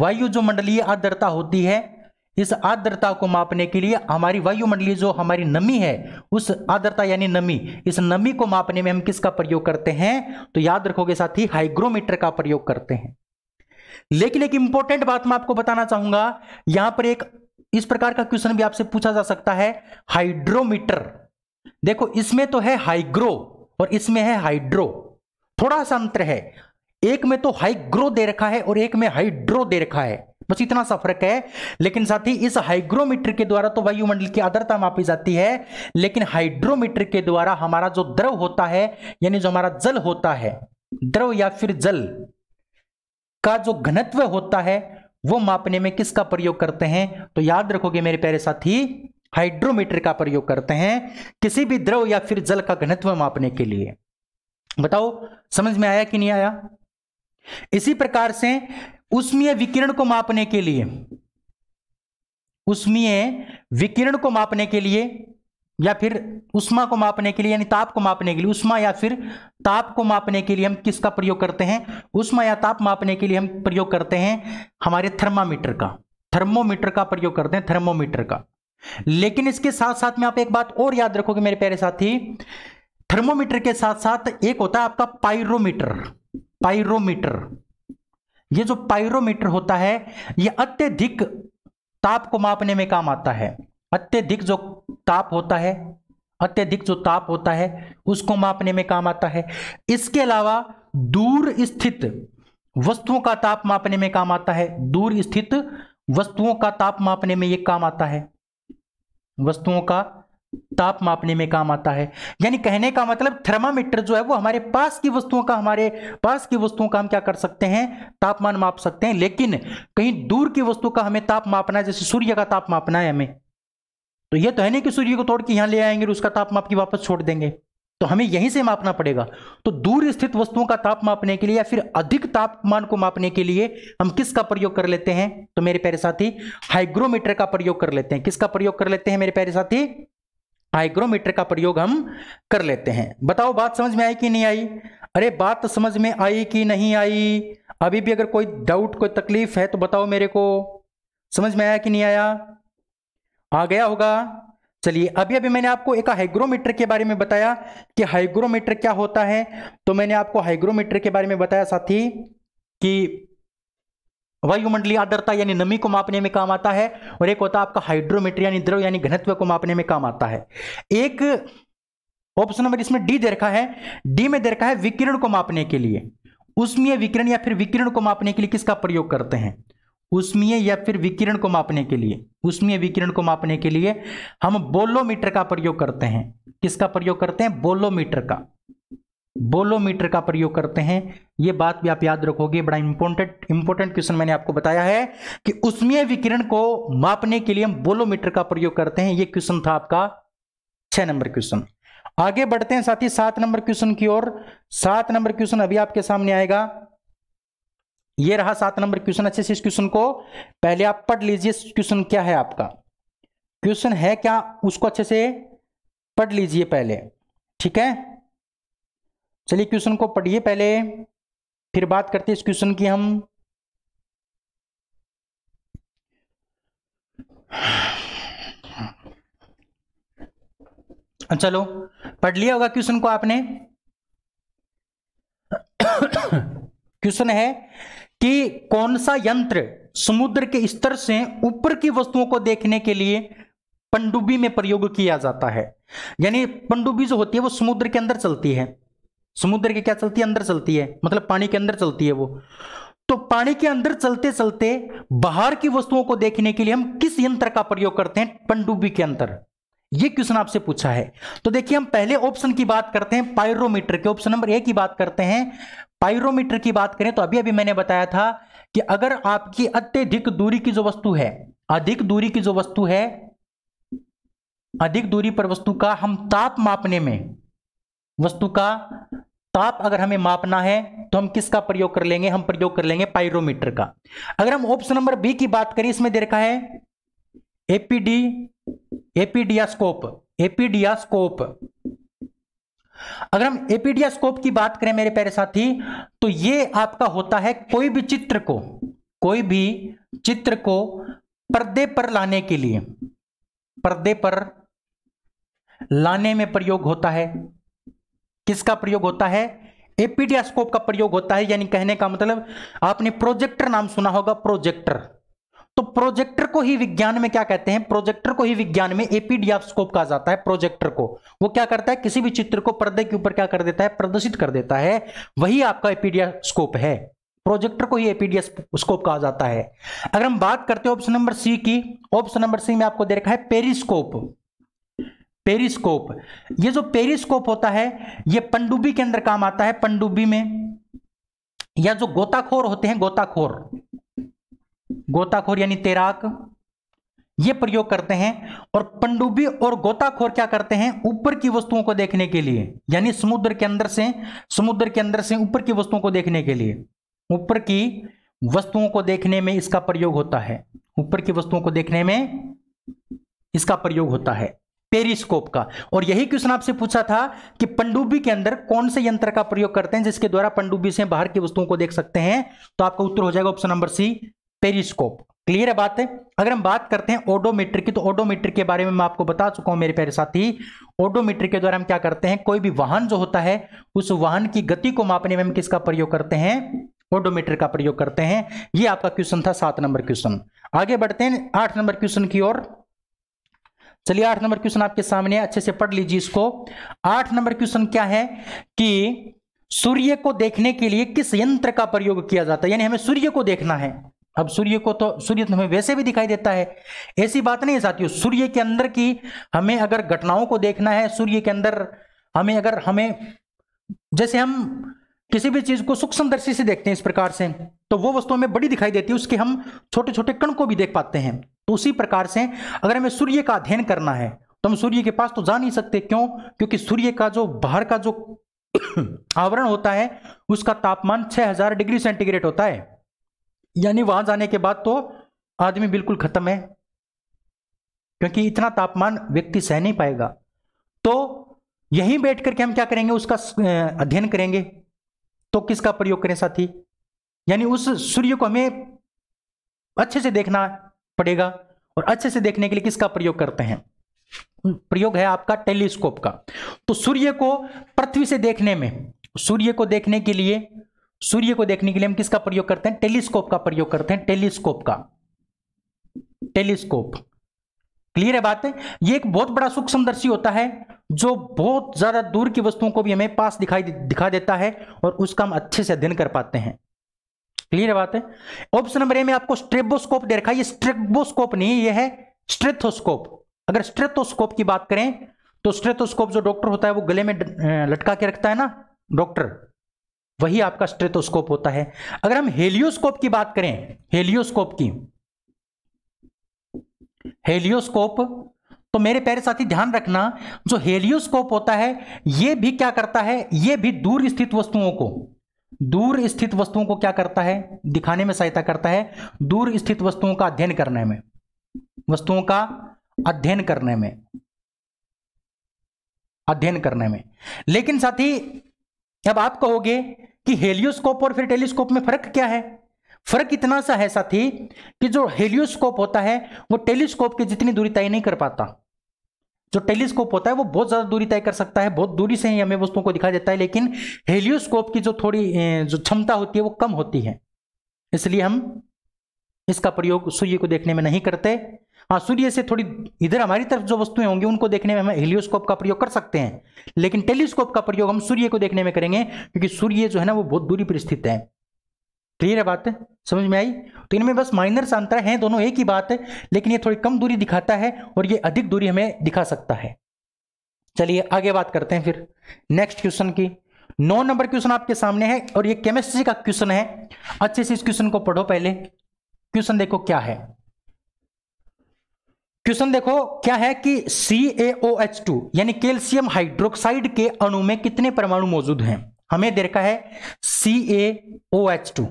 वायु जो मंडलीय आर्द्रता होती है इस आर्द्रता को मापने के लिए हमारी वायुमंडलीय जो हमारी नमी है उस आर्द्रता यानी नमी इस नमी को मापने में हम किसका प्रयोग करते हैं तो याद रखोगे साथ ही हाइग्रोमीटर का प्रयोग करते हैं लेकिन एक इंपॉर्टेंट बात मैं आपको बताना चाहूंगा यहां पर एक इस प्रकार का क्वेश्चन भी आपसे पूछा जा सकता है हाइड्रोमीटर देखो इसमें तो है हाइग्रो और इसमें है हाइड्रो थोड़ा सा अंतर है एक में तो हाइग्रो दे रखा है और एक में हाइड्रो दे रखा है बस इतना सा फर्क है लेकिन साथ ही इस हाइग्रोमीटर के द्वारा तो वायुमंडल की आदरता मापी जाती है लेकिन हाइड्रोमीटर के द्वारा हमारा जो द्रव होता है यानी जो हमारा जल होता है द्रव या फिर जल का जो घनत्व होता है वो मापने में किसका प्रयोग करते हैं तो याद रखोगे मेरे प्यारे साथी हाइड्रोमीटर का प्रयोग करते हैं किसी भी द्रव या फिर जल का घनत्व मापने के लिए बताओ समझ में आया कि नहीं आया इसी प्रकार से उष्मीय विकिरण को मापने के लिए उष्मीय विकिरण को मापने के लिए या फिर उष्मा को मापने के लिए यानी ताप को मापने के लिए उष्मा या फिर ताप को मापने के लिए हम किसका प्रयोग करते हैं उष्मा या ताप मापने के लिए हम प्रयोग करते हैं हमारे थर्मामीटर का थर्मोमीटर का प्रयोग करते हैं थर्मोमीटर का लेकिन इसके साथ साथ में आप एक बात और याद रखोगे मेरे प्यारे साथी थर्मोमीटर के साथ साथ एक होता है आपका पायरोमीटर पायरोमीटर ये जो पायरोमीटर होता है ये अत्यधिक ताप को मापने में काम आता है अत्यधिक जो ताप होता है अत्यधिक जो ताप होता है उसको मापने में काम आता है इसके अलावा दूर स्थित वस्तुओं का ताप मापने में काम आता है दूर स्थित वस्तुओं का ताप मापने में यह काम आता है वस्तुओं का ताप मापने में काम आता है यानी कहने का मतलब थर्मामीटर जो है वो हमारे पास की वस्तुओं का हमारे पास की वस्तुओं का हम क्या कर सकते हैं तापमान माप सकते हैं लेकिन कहीं दूर की वस्तु का हमें ताप मापना है जैसे सूर्य का ताप मापना है हमें तो यह तो है नहीं कि सूर्य को तोड़ के यहां ले आएंगे और उसका ताप माप की वापस छोड़ देंगे तो हमें यहीं से मापना पड़ेगा तो दूर स्थित वस्तुओं का ताप मापने के लिए या फिर अधिक तापमान को मापने के लिए हम किसका प्रयोग कर लेते हैं तो मेरे प्यारे साथी हाइग्रोमीटर का प्रयोग कर लेते हैं किसका प्रयोग कर लेते हैं मेरे प्यारे साथी हाइग्रोमीटर का प्रयोग हम कर लेते हैं बताओ बात समझ में आई कि नहीं आई अरे बात समझ में आई कि नहीं आई अभी भी अगर कोई डाउट कोई तकलीफ है तो बताओ मेरे को समझ में आया कि नहीं आया आ गया होगा चलिए अभी अभी मैंने आपको एक हाइग्रोमीटर के बारे में बताया कि हाइग्रोमीटर क्या होता है तो मैंने आपको हाइग्रोमीटर के बारे में बताया साथी कि वायुमंडलीय आर्द्रता यानी नमी को मापने में काम आता है और एक होता है आपका हाइड्रोमीटर यानी द्रव यानी घनत्व को मापने में काम आता है एक ऑप्शन नंबर इसमें डी दे रखा है डी में दे रखा है विकिरण को मापने के लिए उसमें विकिरण या फिर विकिरण को मापने के लिए किसका प्रयोग करते हैं उष्मीय या फिर विकिरण को मापने के लिए उष्मीय विकिरण को मापने के लिए हम बोलोमीटर का प्रयोग करते हैं किसका प्रयोग करते हैं बोलोमीटर का बोलोमीटर का प्रयोग करते हैं यह बात भी आप याद रखोगे बड़ा इंपोर्टेंट इंपोर्टेंट क्वेश्चन मैंने आपको बताया है कि उष्मीय विकिरण को मापने के लिए हम बोलोमीटर का प्रयोग करते हैं यह क्वेश्चन था आपका छह नंबर क्वेश्चन आगे बढ़ते हैं साथ ही सात नंबर क्वेश्चन की ओर सात नंबर क्वेश्चन अभी आपके सामने आएगा ये रहा सात नंबर क्वेश्चन अच्छे से इस क्वेश्चन को पहले आप पढ़ लीजिए क्वेश्चन क्या है आपका क्वेश्चन है क्या उसको अच्छे से पढ़ लीजिए पहले ठीक है चलिए क्वेश्चन को पढ़िए पहले फिर बात करते हैं इस क्वेश्चन की हम चलो पढ़ लिया होगा क्वेश्चन को आपने क्वेश्चन है कि कौन सा यंत्र समुद्र के स्तर से ऊपर की वस्तुओं को देखने के लिए पंडुबी में प्रयोग किया जाता है यानी पंडुबी जो होती है वो समुद्र के अंदर चलती है समुद्र के क्या चलती है अंदर चलती है मतलब पानी के अंदर चलती है वो तो पानी के अंदर चलते चलते बाहर की वस्तुओं को देखने के लिए हम किस यंत्र का प्रयोग करते हैं पंडुबी के अंदर ये क्वेश्चन आपसे पूछा है तो देखिए हम पहले ऑप्शन की बात करते हैं पायरोमीटर के ऑप्शन नंबर ए की बात करते हैं पायरोमीटर की बात करें तो अभी अभी मैंने बताया था कि अगर आपकी अत्यधिक दूरी की जो वस्तु है अधिक दूरी की जो वस्तु है अधिक दूरी पर वस्तु का हम ताप मापने में वस्तु का ताप अगर हमें मापना है तो हम किसका प्रयोग कर लेंगे हम प्रयोग कर लेंगे पायरोमीटर का अगर हम ऑप्शन नंबर बी की बात करें इसमें दे रखा है एपीडी एपीडियास्कोप एपीडियास्कोप अगर हम एपीडिया स्कोप की बात करें मेरे प्यारे साथी तो ये आपका होता है कोई भी चित्र को कोई भी चित्र को पर्दे पर लाने के लिए पर्दे पर लाने में प्रयोग होता है किसका प्रयोग होता है एपीडिया स्कोप का प्रयोग होता है यानी कहने का मतलब आपने प्रोजेक्टर नाम सुना होगा प्रोजेक्टर तो प्रोजेक्टर को ही विज्ञान में क्या कहते हैं प्रोजेक्टर को ही विज्ञान में एपीडियास्कोप कहा जाता है प्रोजेक्टर को वो क्या करता है किसी भी चित्र को पर्दे के ऊपर क्या कर देता है प्रदर्शित कर देता है वही आपका एपीडियास्कोप है प्रोजेक्टर को ही एपीडियास्कोप कहा जाता है अगर हम बात करते हैं ऑप्शन नंबर सी की ऑप्शन नंबर सी में आपको दे रखा है पेरिस्कोप पेरिस्कोप ये जो पेरिस्कोप होता है ये पंडुबी के अंदर काम आता है पंडुबी में या जो गोताखोर होते हैं गोताखोर गोताखोर यानी तैराक ये प्रयोग करते हैं और पंडुबी और गोताखोर क्या करते हैं ऊपर की वस्तुओं को देखने के लिए यानी समुद्र के अंदर से समुद्र के अंदर से ऊपर की वस्तुओं को देखने के लिए ऊपर की वस्तुओं को देखने में इसका प्रयोग होता है ऊपर की वस्तुओं को देखने में इसका प्रयोग होता है पेरिस्कोप का और यही क्वेश्चन आपसे पूछा था कि पंडुबी के अंदर कौन से यंत्र का प्रयोग करते हैं जिसके द्वारा पंडुबी से बाहर की वस्तुओं को देख सकते हैं तो आपका उत्तर हो जाएगा option number C periscope clear है बात है अगर हम बात करते हैं ओडोमीटर की तो ओडोमीटर के बारे में मैं आपको बता चुका हूं मेरे प्यारे साथी ओडोमीटर के द्वारा हम क्या करते हैं कोई भी वाहन जो होता है उस वाहन की गति को मापने में हम किसका प्रयोग करते हैं ओडोमीटर का प्रयोग करते हैं ये आपका क्वेश्चन था सात नंबर क्वेश्चन आगे बढ़ते हैं आठ नंबर क्वेश्चन की ओर चलिए आठ नंबर क्वेश्चन आपके सामने अच्छे से पढ़ लीजिए इसको आठ नंबर क्वेश्चन क्या है कि सूर्य को देखने के लिए किस यंत्र का प्रयोग किया जाता है यानी हमें सूर्य को देखना है अब सूर्य को तो सूर्य तो हमें वैसे भी दिखाई देता है ऐसी बात नहीं है साथियों सूर्य के अंदर की हमें अगर घटनाओं को देखना है सूर्य के अंदर हमें अगर हमें जैसे हम किसी भी चीज़ को सूक्ष्म दर्शी से देखते हैं इस प्रकार से तो वो वस्तु हमें बड़ी दिखाई देती है उसके हम छोटे छोटे कण को भी देख पाते हैं तो उसी प्रकार से अगर हमें सूर्य का अध्ययन करना है तो हम सूर्य के पास तो जा नहीं सकते क्यों क्योंकि सूर्य का जो बाहर का जो <clears throat> आवरण होता है उसका तापमान 6000 डिग्री सेंटीग्रेड होता है यानी वहां जाने के बाद तो आदमी बिल्कुल खत्म है क्योंकि इतना तापमान व्यक्ति सह नहीं पाएगा तो यहीं बैठ करके हम क्या करेंगे उसका अध्ययन करेंगे तो किसका प्रयोग करें साथी यानी उस सूर्य को हमें अच्छे से देखना पड़ेगा और अच्छे से देखने के लिए किसका प्रयोग करते हैं प्रयोग है आपका टेलीस्कोप का तो सूर्य को पृथ्वी से देखने में सूर्य को देखने के लिए सूर्य को देखने के लिए हम किसका प्रयोग करते हैं टेलीस्कोप का प्रयोग करते हैं टेलीस्कोप का टेलीस्कोप क्लियर है बात है? ये एक बहुत बड़ा सूक्ष्मदर्शी होता है जो बहुत ज्यादा दूर की वस्तुओं को भी हमें पास दिखाई दिखा देता है और उसका हम अच्छे से अध्ययन कर पाते हैं क्लियर है बात है ऑप्शन नंबर ए में आपको स्ट्रेबोस्कोप दे रखा है ये स्ट्रेबोस्कोप नहीं ये है स्ट्रेथोस्कोप अगर स्ट्रेथोस्कोप की बात करें तो स्ट्रेथोस्कोप जो डॉक्टर होता है वो गले में लटका के रखता है ना डॉक्टर वही आपका स्ट्रेथोस्कोप होता है अगर हम हेलियोस्कोप की बात करें हेलियोस्कोप की हेलियोस्कोप तो मेरे प्यारे साथी ध्यान रखना जो हेलियोस्कोप होता है यह भी क्या करता है यह भी दूर स्थित वस्तुओं को दूर स्थित वस्तुओं को क्या करता है दिखाने में सहायता करता है दूर स्थित वस्तुओं का अध्ययन करने में वस्तुओं का अध्ययन करने में अध्ययन करने में लेकिन साथी अब आप कहोगे कि हेलियोस्कोप और फिर टेलीस्कोप में फर्क क्या है फर्क इतना सा है साथी कि जो हेलियोस्कोप होता है वो टेलीस्कोप की जितनी दूरी तय नहीं कर पाता जो टेलीस्कोप होता है वो बहुत ज़्यादा दूरी तय कर सकता है बहुत दूरी से ही हमें वस्तुओं को दिखा देता है लेकिन हेलियोस्कोप की जो थोड़ी जो क्षमता होती है वो कम होती है इसलिए हम इसका प्रयोग सूर्य को देखने में नहीं करते हाँ सूर्य से थोड़ी इधर हमारी तरफ जो वस्तुएं होंगी उनको देखने में हम हेलियोस्कोप का प्रयोग कर सकते हैं लेकिन टेलीस्कोप का प्रयोग हम सूर्य को देखने में करेंगे क्योंकि सूर्य जो है ना वो बहुत दूरी पर स्थित है क्लियर है बात समझ में आई तो इनमें बस माइनर अंतर है दोनों एक ही बात है लेकिन ये थोड़ी कम दूरी दिखाता है और ये अधिक दूरी हमें दिखा सकता है चलिए आगे बात करते हैं फिर नेक्स्ट क्वेश्चन की नौ नंबर क्वेश्चन आपके सामने है और ये केमिस्ट्री का क्वेश्चन है अच्छे से इस क्वेश्चन को पढ़ो पहले क्वेश्चन देखो क्या है क्वेश्चन देखो क्या है कि टू यानी कैल्शियम हाइड्रोक्साइड के अणु में कितने परमाणु मौजूद हैं हमें दे रखा है टू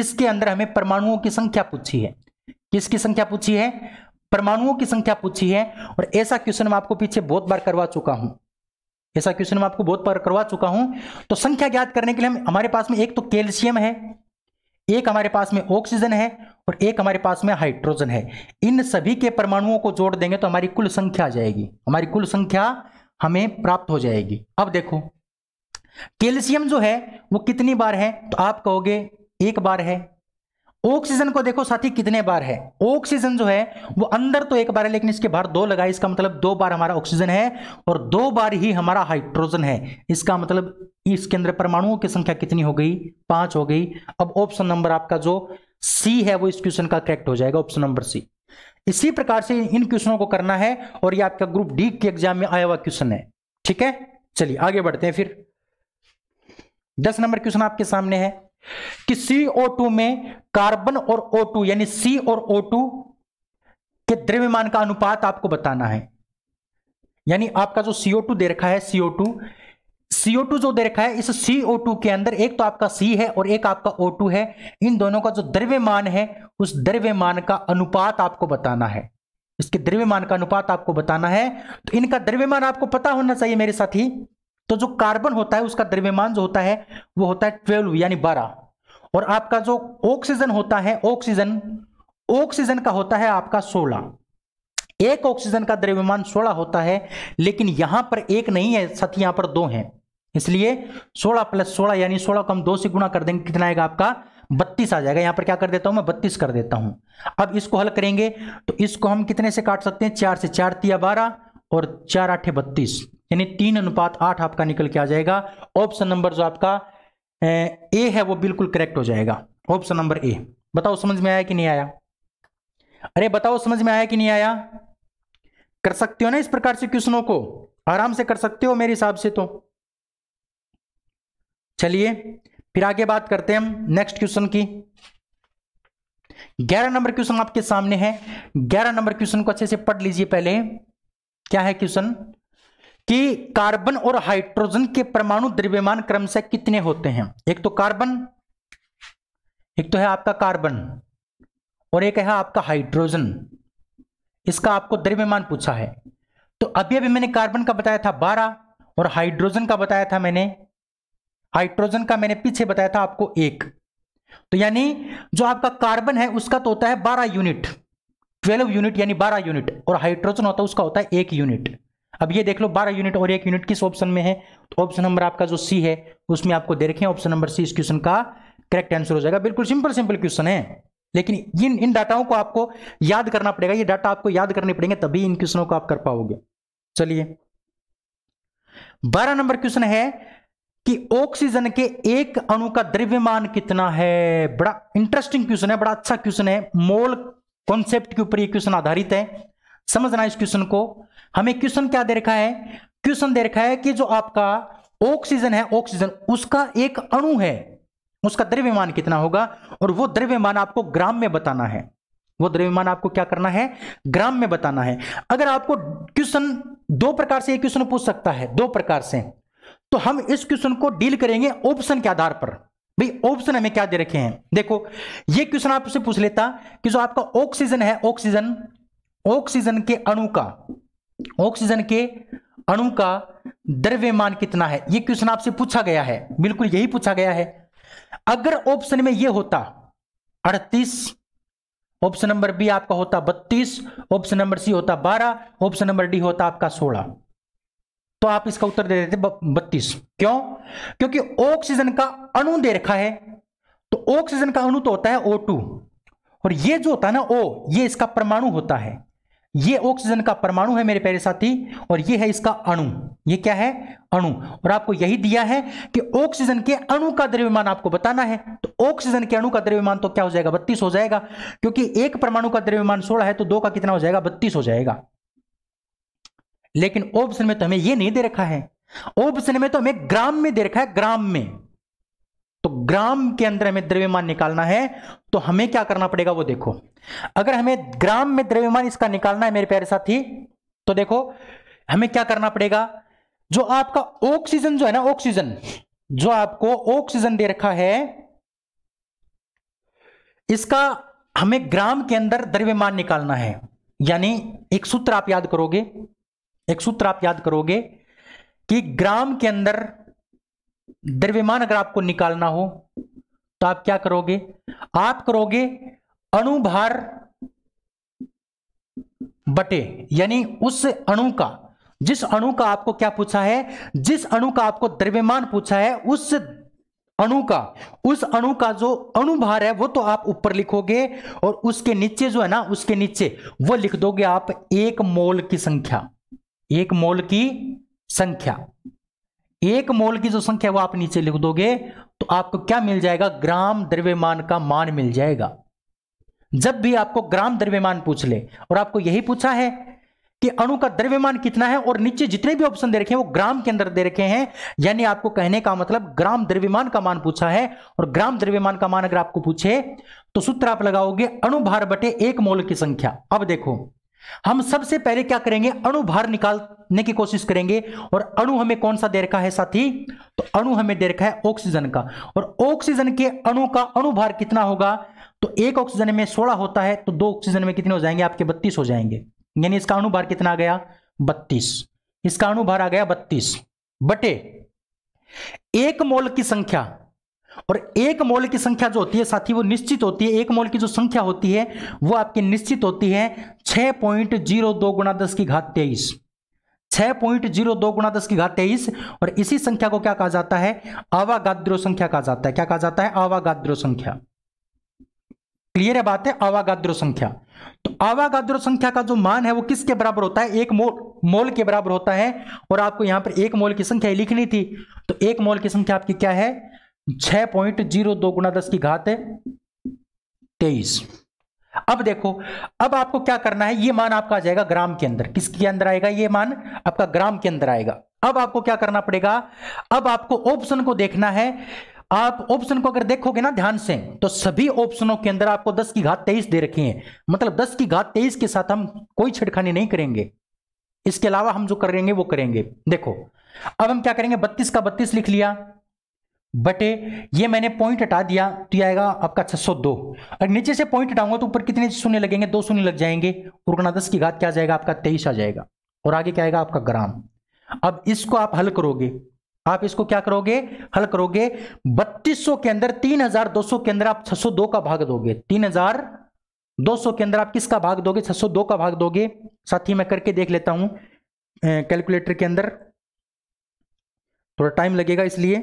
इसके अंदर हमें परमाणुओं की संख्या पूछी है किसकी संख्या पूछी है परमाणुओं की संख्या पूछी है और ऐसा क्वेश्चन मैं आपको पीछे बहुत बार करवा चुका हूं ऐसा क्वेश्चन मैं आपको बहुत बार करवा चुका हूं तो संख्या ज्ञात करने के लिए हम हमारे पास में एक तो कैल्शियम है एक हमारे पास में ऑक्सीजन है और एक हमारे पास में हाइड्रोजन है इन सभी के परमाणुओं को जोड़ देंगे तो हमारी कुल संख्या आ जाएगी हमारी कुल संख्या हमें प्राप्त हो जाएगी अब देखो कैल्शियम जो है वो कितनी बार है तो आप कहोगे एक बार है ऑक्सीजन को देखो साथी कितने बार है ऑक्सीजन जो है वो अंदर तो एक बार है लेकिन इसके बाहर दो लगा इसका मतलब दो बार हमारा ऑक्सीजन है और दो बार ही हमारा हाइड्रोजन है इसका मतलब इसके अंदर परमाणुओं की संख्या कितनी हो गई पांच हो गई अब ऑप्शन नंबर आपका जो सी है वो इस क्वेश्चन का करेक्ट हो जाएगा ऑप्शन नंबर सी इसी प्रकार से इन क्वेश्चनों को करना है और ये आपका ग्रुप डी के एग्जाम में आया हुआ क्वेश्चन है ठीक है चलिए आगे बढ़ते हैं फिर दस नंबर क्वेश्चन आपके सामने है कि CO2 में कार्बन और O2 यानी C और O2 के द्रव्यमान का अनुपात आपको बताना है यानी आपका जो CO2 दे रखा है CO2 CO2 जो दे रखा है इस CO2 के अंदर एक तो आपका C है और एक आपका O2 है इन दोनों का जो द्रव्यमान है उस द्रव्यमान का अनुपात आपको बताना है इसके द्रव्यमान का अनुपात आपको बताना है तो इनका द्रव्यमान आपको पता होना चाहिए मेरे साथी तो जो कार्बन होता है उसका द्रव्यमान जो होता है वो होता है ट्वेल्व यानी बारह और आपका जो ऑक्सीजन होता है ऑक्सीजन ऑक्सीजन का होता है आपका सोलह एक ऑक्सीजन का द्रव्यमान सोलह होता है लेकिन यहां पर एक नहीं है साथ यहां पर दो हैं इसलिए सोलह प्लस सोलह यानी सोलह को हम दो से गुणा कर देंगे कितना आएगा आपका बत्तीस आ जाएगा यहां पर क्या कर देता हूं मैं बत्तीस कर देता हूं अब इसको हल करेंगे तो इसको हम कितने से काट सकते हैं चार से चार तिया बारह और चार आठे बत्तीस यानी तीन अनुपात आठ आपका निकल के आ जाएगा ऑप्शन नंबर जो आपका ए है वो बिल्कुल करेक्ट हो जाएगा ऑप्शन नंबर ए बताओ समझ में आया कि नहीं आया अरे बताओ समझ में आया कि नहीं आया कर सकते हो ना इस प्रकार से क्वेश्चनों को आराम से कर सकते हो मेरे हिसाब से तो चलिए फिर आगे बात करते हैं हम नेक्स्ट क्वेश्चन की ग्यारह नंबर क्वेश्चन आपके सामने है ग्यारह नंबर क्वेश्चन को अच्छे से पढ़ लीजिए पहले क्या है क्वेश्चन कि कार्बन और हाइड्रोजन के परमाणु द्रव्यमान क्रम से कितने होते हैं एक तो कार्बन एक तो है आपका कार्बन और एक है आपका हाइड्रोजन इसका आपको द्रव्यमान पूछा है तो अभी अभी मैंने कार्बन का बताया था बारह और हाइड्रोजन का बताया था मैंने हाइड्रोजन का मैंने पीछे बताया था आपको एक तो यानी जो आपका कार्बन है उसका तो होता है बारह यूनिट ट्वेल्व यूनिट यानी बारह यूनिट और हाइड्रोजन होता है उसका होता है एक यूनिट अब ये देख लो बारह यूनिट और एक यूनिट किस ऑप्शन में है तो ऑप्शन नंबर आपका जो सी है उसमें आपको दे रखे ऑप्शन नंबर सी इस क्वेश्चन का करेक्ट आंसर हो जाएगा बिल्कुल सिंपल सिंपल क्वेश्चन है लेकिन इन इन डाटाओं को आपको याद करना पड़ेगा ये डाटा आपको याद करने पड़ेंगे तभी इन क्वेश्चनों को आप कर पाओगे चलिए बारह नंबर क्वेश्चन है कि ऑक्सीजन के एक अणु का द्रव्यमान कितना है बड़ा इंटरेस्टिंग क्वेश्चन है बड़ा अच्छा क्वेश्चन है मोल कॉन्सेप्ट के ऊपर ये क्वेश्चन आधारित है समझना इस क्वेश्चन को हमें क्वेश्चन क्या दे रखा है क्वेश्चन दे रखा है कि जो आपका ऑक्सीजन है ऑक्सीजन उसका एक अणु है उसका द्रव्यमान कितना होगा और वो द्रव्यमान आपको ग्राम में बताना है वो द्रव्यमान आपको क्या करना है ग्राम में बताना है अगर आपको क्वेश्चन दो प्रकार से क्वेश्चन पूछ सकता है दो प्रकार से तो हम इस क्वेश्चन को डील करेंगे ऑप्शन के आधार पर भाई ऑप्शन हमें क्या दे रखे हैं देखो ये क्वेश्चन आपसे पूछ लेता कि जो आपका ऑक्सीजन है ऑक्सीजन ऑक्सीजन के अणु का ऑक्सीजन के अणु का द्रव्यमान कितना है यह क्वेश्चन आपसे पूछा गया है बिल्कुल यही पूछा गया है अगर ऑप्शन में यह होता 38 ऑप्शन नंबर बी आपका होता 32 ऑप्शन नंबर सी होता 12 ऑप्शन नंबर डी होता आपका 16 तो आप इसका उत्तर दे देते बत्तीस क्यों क्योंकि ऑक्सीजन का अणु दे रखा है तो ऑक्सीजन का अणु तो होता है ओ और ये जो होता है ना ओ ये इसका परमाणु होता है ये ऑक्सीजन का परमाणु है मेरे प्यारे साथी और ये है इसका अणु ये क्या है अणु और आपको यही दिया है कि ऑक्सीजन के अणु का द्रव्यमान आपको बताना है तो ऑक्सीजन के अणु का द्रव्यमान तो क्या हो जाएगा बत्तीस हो जाएगा क्योंकि एक परमाणु का द्रव्यमान सोलह है तो दो का कितना हो जाएगा बत्तीस हो जाएगा लेकिन ऑप्शन में तो हमें यह नहीं दे रखा है ऑप्शन में तो हमें ग्राम में दे रखा है ग्राम में तो ग्राम के अंदर हमें द्रव्यमान निकालना है तो हमें क्या करना पड़ेगा वो देखो अगर हमें ग्राम में द्रव्यमान इसका निकालना है मेरे प्यारे साथी तो देखो हमें क्या करना पड़ेगा जो आपका ऑक्सीजन जो है ना ऑक्सीजन जो आपको ऑक्सीजन दे रखा है इसका हमें ग्राम के अंदर द्रव्यमान निकालना है यानी एक सूत्र आप याद करोगे एक सूत्र आप याद करोगे कि ग्राम के अंदर द्रव्यमान अगर आपको निकालना हो तो आप क्या करोगे आप करोगे अणुभार बटे यानी उस अणु का जिस अणु का आपको क्या पूछा है जिस अणु का आपको द्रव्यमान पूछा है उस अणु का उस अणु का जो अणुभार है वो तो आप ऊपर लिखोगे और उसके नीचे जो है ना उसके नीचे वो लिख दोगे आप एक मोल की संख्या एक मोल की संख्या एक मोल की जो संख्या वो आप नीचे लिख दोगे तो आपको क्या मिल जाएगा ग्राम द्रव्यमान का मान मिल जाएगा जब भी आपको ग्राम द्रव्यमान पूछ ले और आपको यही पूछा है कि अणु का द्रव्यमान कितना है और नीचे जितने भी ऑप्शन दे रखे हैं वो ग्राम के अंदर दे रखे हैं यानी आपको कहने का मतलब ग्राम द्रव्यमान का मान पूछा है और ग्राम द्रव्यमान का मान अगर आपको पूछे तो सूत्र आप लगाओगे अणुभार बटे एक मोल की संख्या अब देखो हम सबसे पहले क्या करेंगे अणु भार निकालने की कोशिश करेंगे और अणु हमें कौन सा दे रखा है साथी तो अणु हमें दे रखा है ऑक्सीजन का और ऑक्सीजन के अणु का अणु भार कितना होगा तो एक ऑक्सीजन में सोलह होता है तो दो ऑक्सीजन में कितने हो जाएंगे आपके बत्तीस हो जाएंगे यानी इसका अणु भार कितना आ गया बत्तीस इसका अणु भार आ गया बत्तीस बटे एक मोल की संख्या और एक मोल की संख्या जो होती है साथी वो निश्चित होती है एक मोल की जो संख्या होती है वो आपकी निश्चित होती है छह पॉइंट जीरो दो गुणा दस की घात तेईस छह पॉइंट जीरो दो गुणा दस की घात तेईस और इसी संख्या को क्या कहा जाता है अवागाद्रो संख्या कहा जाता है क्या कहा जाता है अवागाद्रो संख्या क्लियर है बात है अवागाद्रो संख्या तो अवागाद्रो संख्या का जो मान है वो किसके बराबर होता है एक मोल मोल के बराबर होता है और आपको यहां पर एक मोल की संख्या लिखनी थी तो एक मोल की संख्या आपकी क्या है छह पॉइंट जीरो दो गुना दस की घात है तेईस अब देखो अब आपको क्या करना है ये मान आपका आ जाएगा ग्राम के अंदर किसके अंदर आएगा ये मान आपका ग्राम के अंदर आएगा अब आपको क्या करना पड़ेगा अब आपको ऑप्शन को देखना है आप ऑप्शन को अगर देखोगे ना ध्यान से तो सभी ऑप्शनों के अंदर आपको 10 की घात 23 दे रखी है मतलब 10 की घात 23 के साथ हम कोई छिड़खानी नहीं करेंगे इसके अलावा हम जो करेंगे वो करेंगे देखो अब हम क्या करेंगे बत्तीस का बत्तीस लिख लिया बटे ये मैंने पॉइंट हटा दिया तो ये आएगा आपका छह सौ दो और नीचे से पॉइंट हटाऊंगा तो ऊपर कितने शून्य लगेंगे दो शून्य लग जाएंगे उर्गना दस की घात क्या जाएगा आपका तेईस आ जाएगा और आगे क्या आएगा आपका ग्राम अब इसको आप हल करोगे आप इसको क्या करोगे हल करोगे 3200 के अंदर 3200 के अंदर आप 602 का भाग दोगे 3200 के अंदर आप किसका भाग दोगे 602 का भाग दोगे साथ ही मैं करके देख लेता हूं कैलकुलेटर के अंदर थोड़ा टाइम लगेगा इसलिए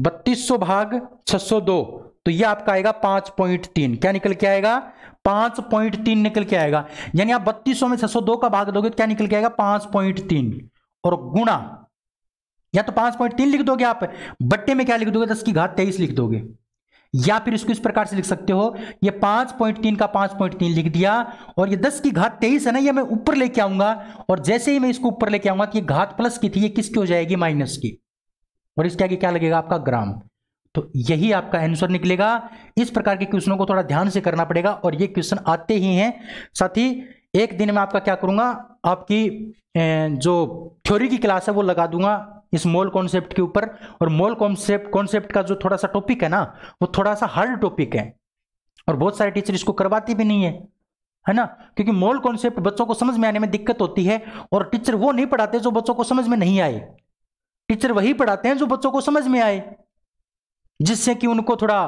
बत्तीस सौ भाग 602 तो ये आपका आएगा पांच पॉइंट तीन क्या निकल के आएगा पांच पॉइंट तीन निकल के आएगा यानी आप बत्तीस सौ में 602 का भाग दोगे तो क्या निकल के आएगा पांच पॉइंट तीन और गुणा या तो पांच पॉइंट तीन लिख दोगे आप बट्टे में क्या लिख दोगे दस की घात तेईस लिख दोगे या फिर इसको इस प्रकार से लिख सकते हो ये पांच पॉइंट तीन का पांच पॉइंट तीन लिख दिया और ये दस की घात तेईस है ना ये मैं ऊपर लेके आऊंगा और जैसे ही मैं इसको ऊपर लेके आऊंगा कि घात प्लस की थी ये किसकी हो जाएगी माइनस की और इसके आगे क्या लगेगा आपका ग्राम तो यही आपका आंसर निकलेगा इस प्रकार के क्वेश्चनों को थोड़ा ध्यान से करना पड़ेगा और ये क्वेश्चन आते ही हैं साथ ही एक दिन में आपका क्या करूंगा आपकी जो थ्योरी की क्लास है वो लगा दूंगा इस मोल कॉन्सेप्ट के ऊपर और मोल कॉन्सेप्ट कॉन्सेप्ट का जो थोड़ा सा टॉपिक है ना वो थोड़ा सा हार्ड टॉपिक है और बहुत सारे टीचर इसको करवाती भी नहीं है है ना क्योंकि मोल कॉन्सेप्ट बच्चों को समझ में आने में दिक्कत होती है और टीचर वो नहीं पढ़ाते जो बच्चों को समझ में नहीं आए टीचर वही पढ़ाते हैं जो बच्चों को समझ में आए जिससे कि उनको थोड़ा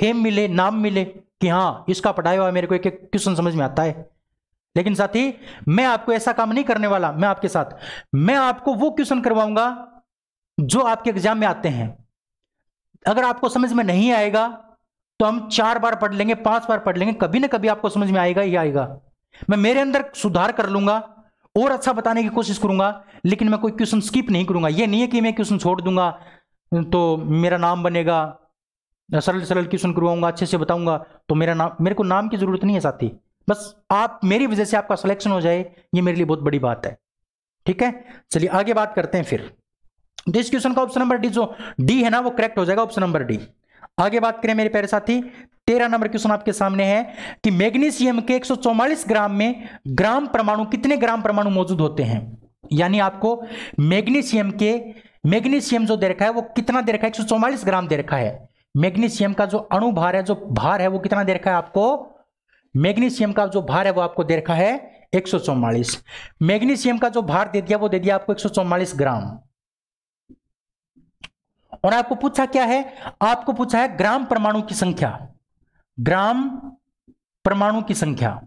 फेम मिले नाम मिले कि हाँ इसका पढ़ाया हुआ मेरे को एक एक क्वेश्चन समझ में आता है लेकिन साथी मैं आपको ऐसा काम नहीं करने वाला मैं आपके साथ मैं आपको वो क्वेश्चन करवाऊंगा जो आपके एग्जाम में आते हैं अगर आपको समझ में नहीं आएगा तो हम चार बार पढ़ लेंगे पांच बार पढ़ लेंगे कभी ना कभी आपको समझ में आएगा ही आएगा मैं मेरे अंदर सुधार कर लूंगा और अच्छा बताने की कोशिश करूंगा लेकिन मैं कोई क्वेश्चन स्किप नहीं करूंगा ये नहीं है कि मैं क्वेश्चन छोड़ दूंगा तो मेरा नाम बनेगा सरल सरल क्वेश्चन करवाऊंगा अच्छे से बताऊंगा तो मेरा नाम मेरे को नाम की जरूरत नहीं है साथी बस आप मेरी वजह से आपका सिलेक्शन हो जाए ये मेरे लिए बहुत बड़ी बात है ठीक है चलिए आगे बात करते हैं फिर तो इस क्वेश्चन का ऑप्शन नंबर डी जो डी है ना वो करेक्ट हो जाएगा ऑप्शन नंबर डी आगे बात करें मेरे प्यारे साथी तेरह नंबर क्वेश्चन आपके सामने है कि मैग्नीशियम के एक ग्राम में ग्राम परमाणु कितने ग्राम परमाणु मौजूद होते हैं यानी आपको मैग्नीशियम के मैग्नीशियम जो दे रखा है वो कितना दे रखा है एक ग्राम दे रखा है मैग्नीशियम का जो अणु भार है जो भार है वो कितना दे रखा है आपको मैग्नीशियम का जो भार है वो आपको दे रखा है एक मैग्नीशियम का जो भार दे दिया वो दे दिया आपको एक ग्राम और आपको पूछा क्या है आपको पूछा है ग्राम परमाणु की संख्या ग्राम परमाणु की संख्या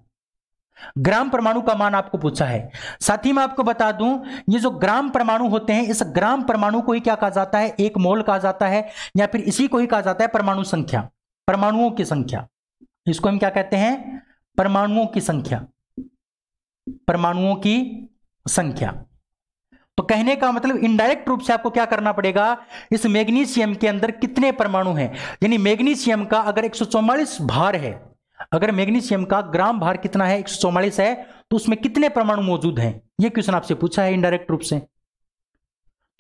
ग्राम परमाणु का मान आपको पूछा है साथ ही मैं आपको बता दूं ये जो ग्राम परमाणु होते हैं इस ग्राम परमाणु को ही क्या कहा जाता है एक मोल कहा जाता है या फिर इसी को ही कहा जाता है परमाणु संख्या परमाणुओं की संख्या इसको हम क्या कहते हैं परमाणुओं की संख्या परमाणुओं की संख्या तो कहने का मतलब इनडायरेक्ट रूप से आपको क्या करना पड़ेगा इस मैग्नीशियम के अंदर कितने परमाणु हैं यानी मैग्नीशियम का अगर एक भार है अगर मैग्नीशियम का ग्राम भार कितना है एक है तो उसमें कितने परमाणु मौजूद हैं यह क्वेश्चन आपसे पूछा है इनडायरेक्ट रूप से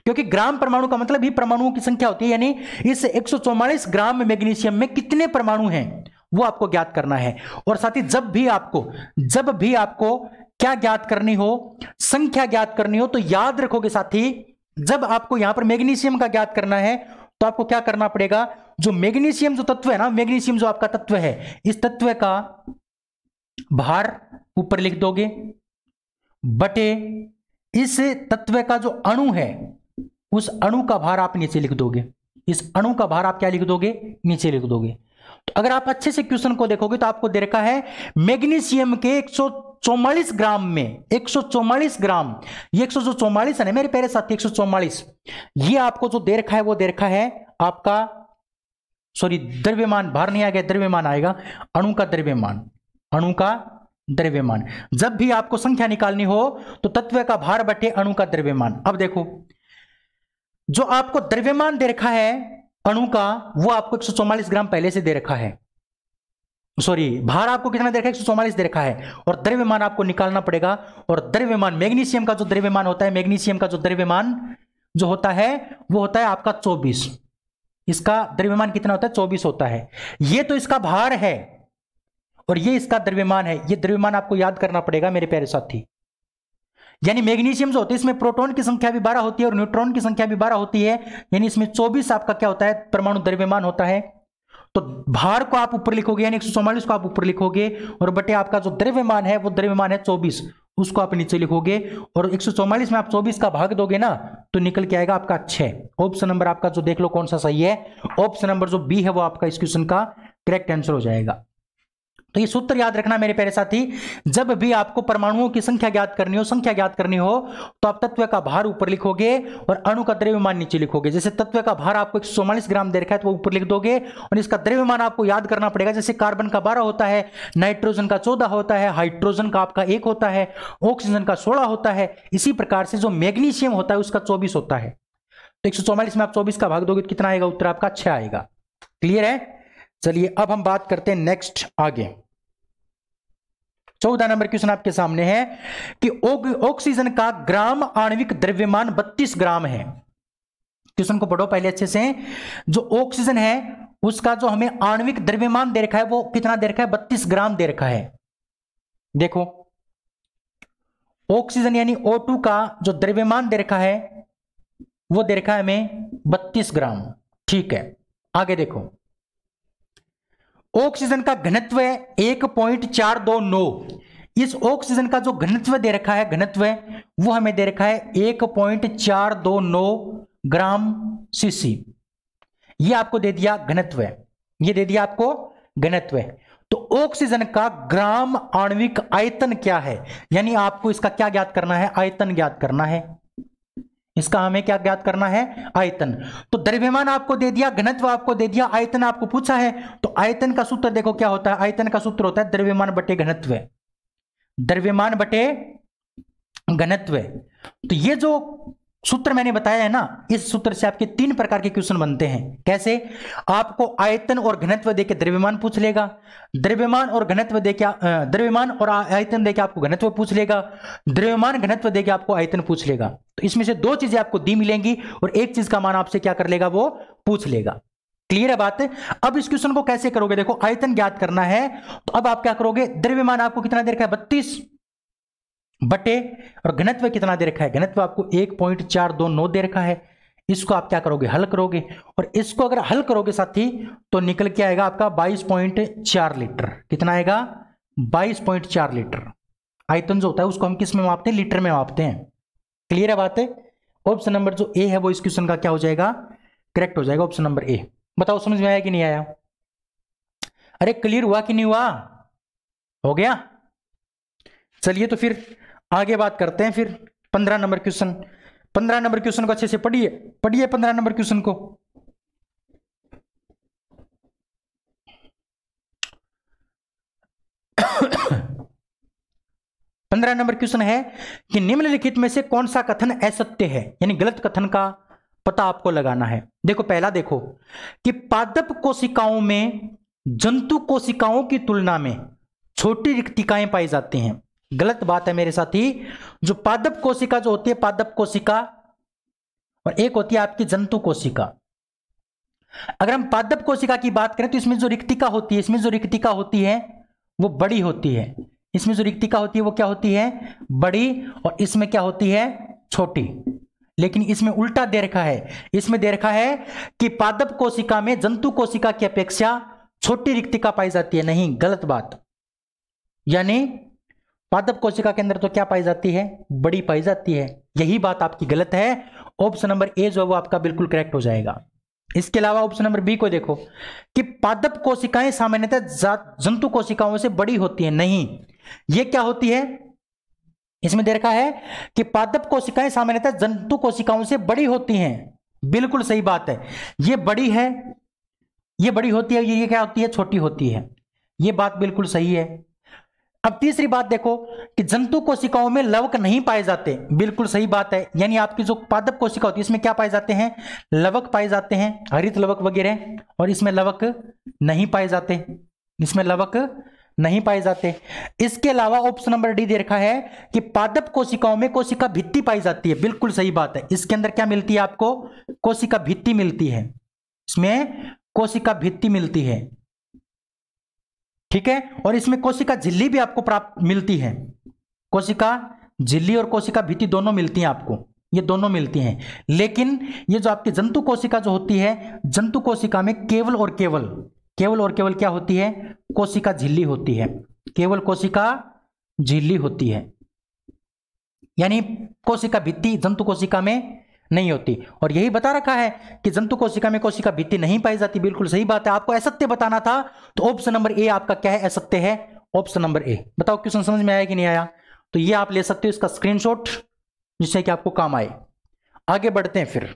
क्योंकि ग्राम परमाणु का मतलब ही परमाणुओं की संख्या होती है यानी इस एक ग्राम मैग्नीशियम में कितने परमाणु हैं वो आपको ज्ञात करना है और साथ ही जब भी आपको जब भी आपको क्या ज्ञात करनी हो संख्या ज्ञात करनी हो तो याद रखोगे साथी जब आपको यहां पर मैग्नीशियम का ज्ञात करना है तो आपको क्या करना पड़ेगा जो मैग्नीशियम जो तत्व है ना मैग्नीशियम जो आपका तत्व है इस तत्व का भार ऊपर लिख दोगे बटे इस तत्व का जो अणु है उस अणु का भार आप नीचे लिख दोगे इस अणु का भार आप क्या लिख दोगे नीचे लिख दोगे तो अगर आप अच्छे से क्वेश्चन को देखोगे तो आपको दे रखा है मैग्नीशियम के एक ग्राम में 144 ग्राम ये एक है ना मेरे प्यारे साथ एक ये आपको जो दे रखा है वो दे रखा है आपका सॉरी द्रव्यमान बाहर नहीं आ गया द्रव्यमान आएगा अणु का द्रव्यमान अणु का द्रव्यमान जब भी आपको संख्या निकालनी हो तो तत्व का भार बटे अणु का द्रव्यमान अब देखो जो आपको द्रव्यमान दे रखा है अणु का वो आपको 144 ग्राम पहले से दे रखा है सॉरी भार आपको कितना दे रखा है एक दे रखा है और द्रव्यमान आपको निकालना पड़ेगा और द्रव्यमान मैग्नीशियम का जो द्रव्यमान होता है मैग्नीशियम का जो द्रव्यमान जो होता है वो होता है आपका चौबीस इसका द्रव्यमान कितना होता है चौबीस होता है ये तो इसका भार है और ये इसका द्रव्यमान है ये द्रव्यमान आपको याद करना पड़ेगा मेरे प्यारे साथी यानी मैग्नीशियम जो होती है इसमें प्रोटॉन की संख्या भी बारह होती है और न्यूट्रॉन की संख्या भी बारह होती है यानी इसमें चौबीस आपका क्या होता है परमाणु द्रव्यमान होता है तो भार को आप ऊपर लिखोगे यानी एक को आप ऊपर लिखोगे और बटे आपका जो द्रव्यमान है वो द्रव्यमान है चौबीस उसको आप नीचे लिखोगे और एक में आप 24 का भाग दोगे ना तो निकल के आएगा आपका छह ऑप्शन नंबर आपका जो देख लो कौन सा सही है ऑप्शन नंबर जो बी है वो आपका इस क्वेश्चन का करेक्ट आंसर हो जाएगा तो ये सूत्र याद रखना मेरे प्यारे साथी जब भी आपको परमाणुओं की संख्या ज्ञात करनी हो संख्या ज्ञात करनी हो तो आप तत्व का भार ऊपर लिखोगे और अणु का द्रव्यमान नीचे लिखोगे जैसे तत्व का भार आपको एक ग्राम दे रखा है तो वो ऊपर लिख दोगे और इसका द्रव्यमान आपको याद करना पड़ेगा जैसे कार्बन का बारह होता है नाइट्रोजन का चौदह होता है हाइड्रोजन का आपका एक होता है ऑक्सीजन का सोलह होता है इसी प्रकार से जो मैग्नीशियम होता है उसका चौबीस होता है तो एक में आप चौबीस का भाग दोगे तो कितना आएगा उत्तर आपका छह आएगा क्लियर है चलिए अब हम बात करते हैं नेक्स्ट आगे चौदह नंबर क्वेश्चन आपके सामने है कि ऑक्सीजन का ग्राम आणविक द्रव्यमान बत्तीस ग्राम है क्वेश्चन को पढ़ो पहले अच्छे से जो ऑक्सीजन है उसका जो हमें आणविक द्रव्यमान दे रखा है वो कितना दे रखा है बत्तीस ग्राम दे रखा है देखो ऑक्सीजन यानी O2 का जो द्रव्यमान दे रखा है वो दे रखा है हमें बत्तीस ग्राम ठीक है आगे देखो ऑक्सीजन का घनत्व है एक पॉइंट चार दो नौ इस ऑक्सीजन का जो घनत्व दे रखा है घनत्व है वो हमें दे रखा है एक पॉइंट चार दो नौ ग्राम सीसी ये आपको दे दिया घनत्व है ये दे दिया आपको घनत्व है तो ऑक्सीजन का ग्राम आणविक आयतन क्या है यानी आपको इसका क्या ज्ञात करना है आयतन ज्ञात करना है इसका हमें क्या ज्ञात करना है आयतन तो द्रव्यमान आपको दे दिया घनत्व आपको दे दिया आयतन आपको पूछा है तो आयतन का सूत्र देखो क्या होता है आयतन का सूत्र होता है द्रव्यमान बटे घनत्व द्रव्यमान बटे घनत्व तो ये जो सूत्र मैंने बताया है ना इस सूत्र से आपके तीन प्रकार के क्वेश्चन बनते हैं कैसे आपको आयतन और घनत्व देके द्रव्यमान पूछ लेगा द्रव्यमान और घनत्व देके द्रव्यमान और आयतन देके आपको घनत्व पूछ लेगा द्रव्यमान घनत्व देके आपको आयतन पूछ लेगा तो इसमें से दो चीजें आपको दी मिलेंगी और एक चीज का मान आपसे क्या कर लेगा वो पूछ लेगा क्लियर है बात अब इस क्वेश्चन को कैसे करोगे देखो आयतन ज्ञात करना है तो अब आप क्या करोगे द्रव्यमान आपको कितना दे रखा है बत्तीस बटे और घनत्व कितना दे रखा है घनत्व आपको एक पॉइंट चार दो नौ दे रखा है इसको आप क्या करोगे हल करोगे और इसको अगर हल करोगे साथी तो निकल के आएगा आपका बाईस पॉइंट चार लीटर कितना आएगा बाईस पॉइंट चार लीटर आयतन जो होता है उसको हम किस में मापते हैं लीटर में मापते हैं क्लियर है बात है ऑप्शन नंबर जो ए है वो इस क्वेश्चन का क्या हो जाएगा करेक्ट हो जाएगा ऑप्शन नंबर ए बताओ समझ में आया कि नहीं आया अरे क्लियर हुआ कि नहीं हुआ हो गया चलिए तो फिर आगे बात करते हैं फिर पंद्रह नंबर क्वेश्चन पंद्रह नंबर क्वेश्चन को अच्छे से पढ़िए पढ़िए पंद्रह नंबर क्वेश्चन को पंद्रह नंबर क्वेश्चन है कि निम्नलिखित में से कौन सा कथन असत्य है यानी गलत कथन का पता आपको लगाना है देखो पहला देखो कि पादप कोशिकाओं में जंतु कोशिकाओं की तुलना में छोटी रिक्तिकाएं पाई जाती हैं गलत बात है मेरे साथी जो पादप कोशिका जो होती है पादप कोशिका और एक होती है आपकी जंतु कोशिका अगर हम पादप कोशिका की बात करें तो इसमें जो रिक्तिका होती है इसमें जो रिक्तिका होती है वो बड़ी होती है इसमें जो रिक्तिका होती है वो क्या होती है बड़ी और इसमें क्या होती है छोटी लेकिन इसमें उल्टा दे रखा है इसमें दे रखा है कि पादप कोशिका में जंतु कोशिका की अपेक्षा छोटी रिक्तिका पाई जाती है नहीं गलत बात यानी पादप कोशिका के अंदर तो क्या पाई जाती है बड़ी पाई जाती है यही बात आपकी गलत है ऑप्शन नंबर ए जो है वो आपका बिल्कुल करेक्ट हो जाएगा इसके अलावा ऑप्शन नंबर बी को देखो कि पादप कोशिकाएं सामान्यतः जंतु कोशिकाओं से बड़ी होती है नहीं ये क्या होती है इसमें दे रखा है कि पादप कोशिकाएं सामान्यतः जंतु कोशिकाओं से बड़ी होती हैं बिल्कुल सही बात है ये बड़ी है ये बड़ी होती है ये क्या होती है छोटी होती है ये बात बिल्कुल सही है अब तीसरी बात देखो कि जंतु कोशिकाओं में लवक नहीं पाए जाते बिल्कुल सही बात है यानी आपकी जो पादप कोशिका होती है इसमें क्या पाए जाते हैं लवक पाए जाते हैं हरित लवक वगैरह और इसमें लवक नहीं पाए जाते इसमें लवक नहीं पाए जाते इसके अलावा ऑप्शन नंबर डी दे रखा है कि पादप कोशिकाओं में कोशिका भित्ति पाई जाती है बिल्कुल सही बात है इसके अंदर क्या मिलती है आपको कोशिका भित्ति मिलती है इसमें कोशिका भित्ति मिलती है ठीक है और इसमें कोशिका झिल्ली भी आपको प्राप्त मिलती है कोशिका झिल्ली और कोशिका भीति दोनों मिलती हैं आपको ये दोनों मिलती हैं लेकिन ये जो आपकी जंतु कोशिका जो होती है जंतु कोशिका में केवल और केवल केवल और केवल क्या होती है कोशिका झिल्ली होती है केवल कोशिका झिल्ली होती है यानी कोशिका भित्ति जंतु कोशिका में नहीं होती और यही बता रखा है कि जंतु कोशिका में कोशिका भित्ति नहीं पाई जाती बिल्कुल सही बात है आपको असत्य बताना था तो ऑप्शन नंबर ए आपका क्या है असत्य है ऑप्शन नंबर ए बताओ क्वेश्चन समझ में आया कि नहीं आया तो ये आप ले सकते हो इसका स्क्रीनशॉट जिससे कि आपको काम आए आगे बढ़ते हैं फिर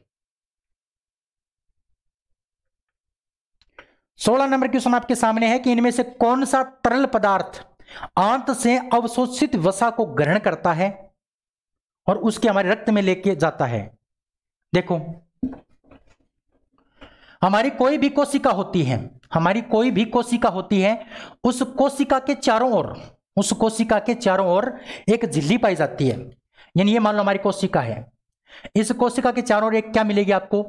सोलह नंबर क्वेश्चन आपके सामने है कि इनमें से कौन सा तरल पदार्थ आंत से अवशोषित वसा को ग्रहण करता है और उसके हमारे रक्त में लेके जाता है देखो हमारी कोई भी कोशिका होती है हमारी कोई भी कोशिका होती है उस कोशिका के चारों ओर उस कोशिका के चारों ओर एक झिल्ली पाई जाती है यानी ये मान लो हमारी कोशिका है इस कोशिका के चारों ओर एक क्या मिलेगी आपको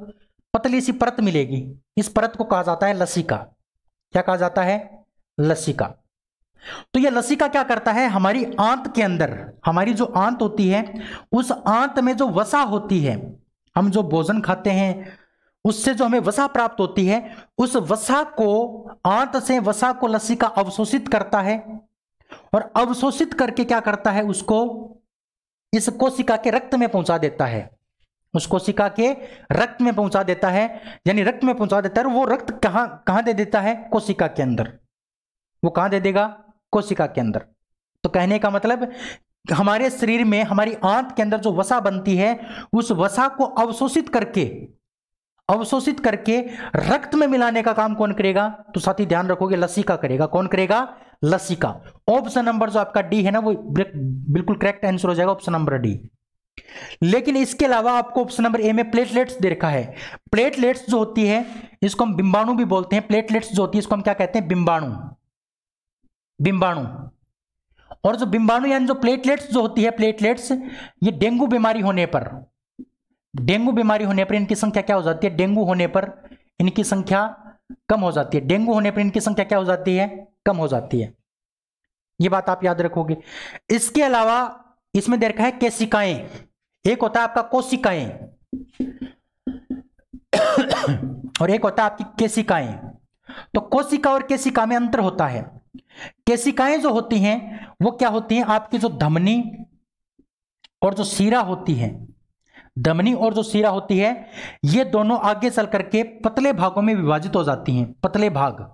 पतली सी परत मिलेगी इस परत को कहा जाता है लसिका क्या कहा जाता है लसिका तो यह लसिका क्या करता है हमारी आंत के अंदर हमारी जो आंत होती है उस आंत में जो वसा होती है हम जो भोजन खाते हैं उससे जो हमें वसा प्राप्त होती है उस वसा को आंत से वसा को लस्सी का अवशोषित करता है और अवशोषित करके क्या करता है उसको इस कोशिका के रक्त में पहुंचा देता है उस कोशिका के रक्त में पहुंचा देता है यानी रक्त में पहुंचा देता है वो रक्त कहां कहां दे देता है कोशिका के अंदर वो कहां दे देगा कोशिका के अंदर तो कहने का मतलब हमारे शरीर में हमारी आंत के अंदर जो वसा बनती है उस वसा को अवशोषित करके अवशोषित करके रक्त में मिलाने का काम कौन करेगा तो साथी ध्यान रखोगे लस्सी का करेगा कौन करेगा लस्सी का ऑप्शन नंबर जो आपका डी है ना वो बिल्कुल करेक्ट आंसर हो जाएगा ऑप्शन नंबर डी लेकिन इसके अलावा आपको ऑप्शन नंबर ए में प्लेटलेट्स दे रखा है प्लेटलेट्स जो होती है इसको हम बिंबाणु भी बोलते हैं प्लेटलेट्स जो होती है इसको हम क्या कहते हैं बिंबाणु बिंबाणु और जो बिम्बाणु यानी जो प्लेटलेट्स जो होती है प्लेटलेट्स ये डेंगू बीमारी होने पर डेंगू बीमारी होने पर इनकी संख्या क्या हो जाती है डेंगू होने पर इनकी संख्या कम हो जाती है डेंगू होने पर इनकी संख्या क्या हो जाती है कम हो जाती है ये बात आप याद रखोगे इसके अलावा इसमें देखा है केसिकाएं एक होता है आपका कोशिकाएं और एक होता है आपकी केसिकाएं तो कोशिका और केसिका में अंतर होता है केशिकाएं जो होती हैं वो क्या होती हैं आपकी जो धमनी और जो सीरा होती है धमनी और जो सीरा होती है ये दोनों आगे चल करके पतले भागों में विभाजित हो जाती हैं पतले भाग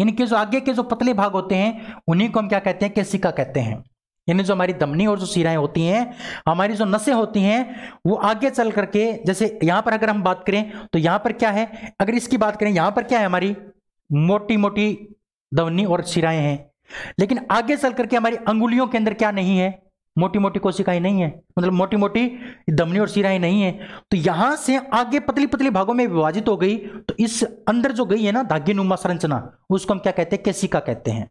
इनके जो आगे के जो पतले भाग होते हैं उन्हीं को हम क्या कहते हैं केसिका कहते हैं यानी जो हमारी दमनी और जो सीराएं होती हैं हमारी जो नसें होती हैं वो आगे चल करके जैसे यहां पर अगर हम बात करें तो यहां पर क्या है अगर इसकी बात करें यहां पर क्या है हमारी मोटी मोटी दवनी और शिराएं हैं लेकिन आगे चल करके हमारी अंगुलियों के अंदर क्या नहीं है मोटी मोटी कोशिकाएं नहीं है मतलब मोटी मोटी दमनी और सिराएं नहीं है तो यहां से आगे पतली पतली भागों में विभाजित हो गई तो इस अंदर जो गई है ना धाग्य नुमा संरचना उसको हम क्या कहते हैं केसिका कहते हैं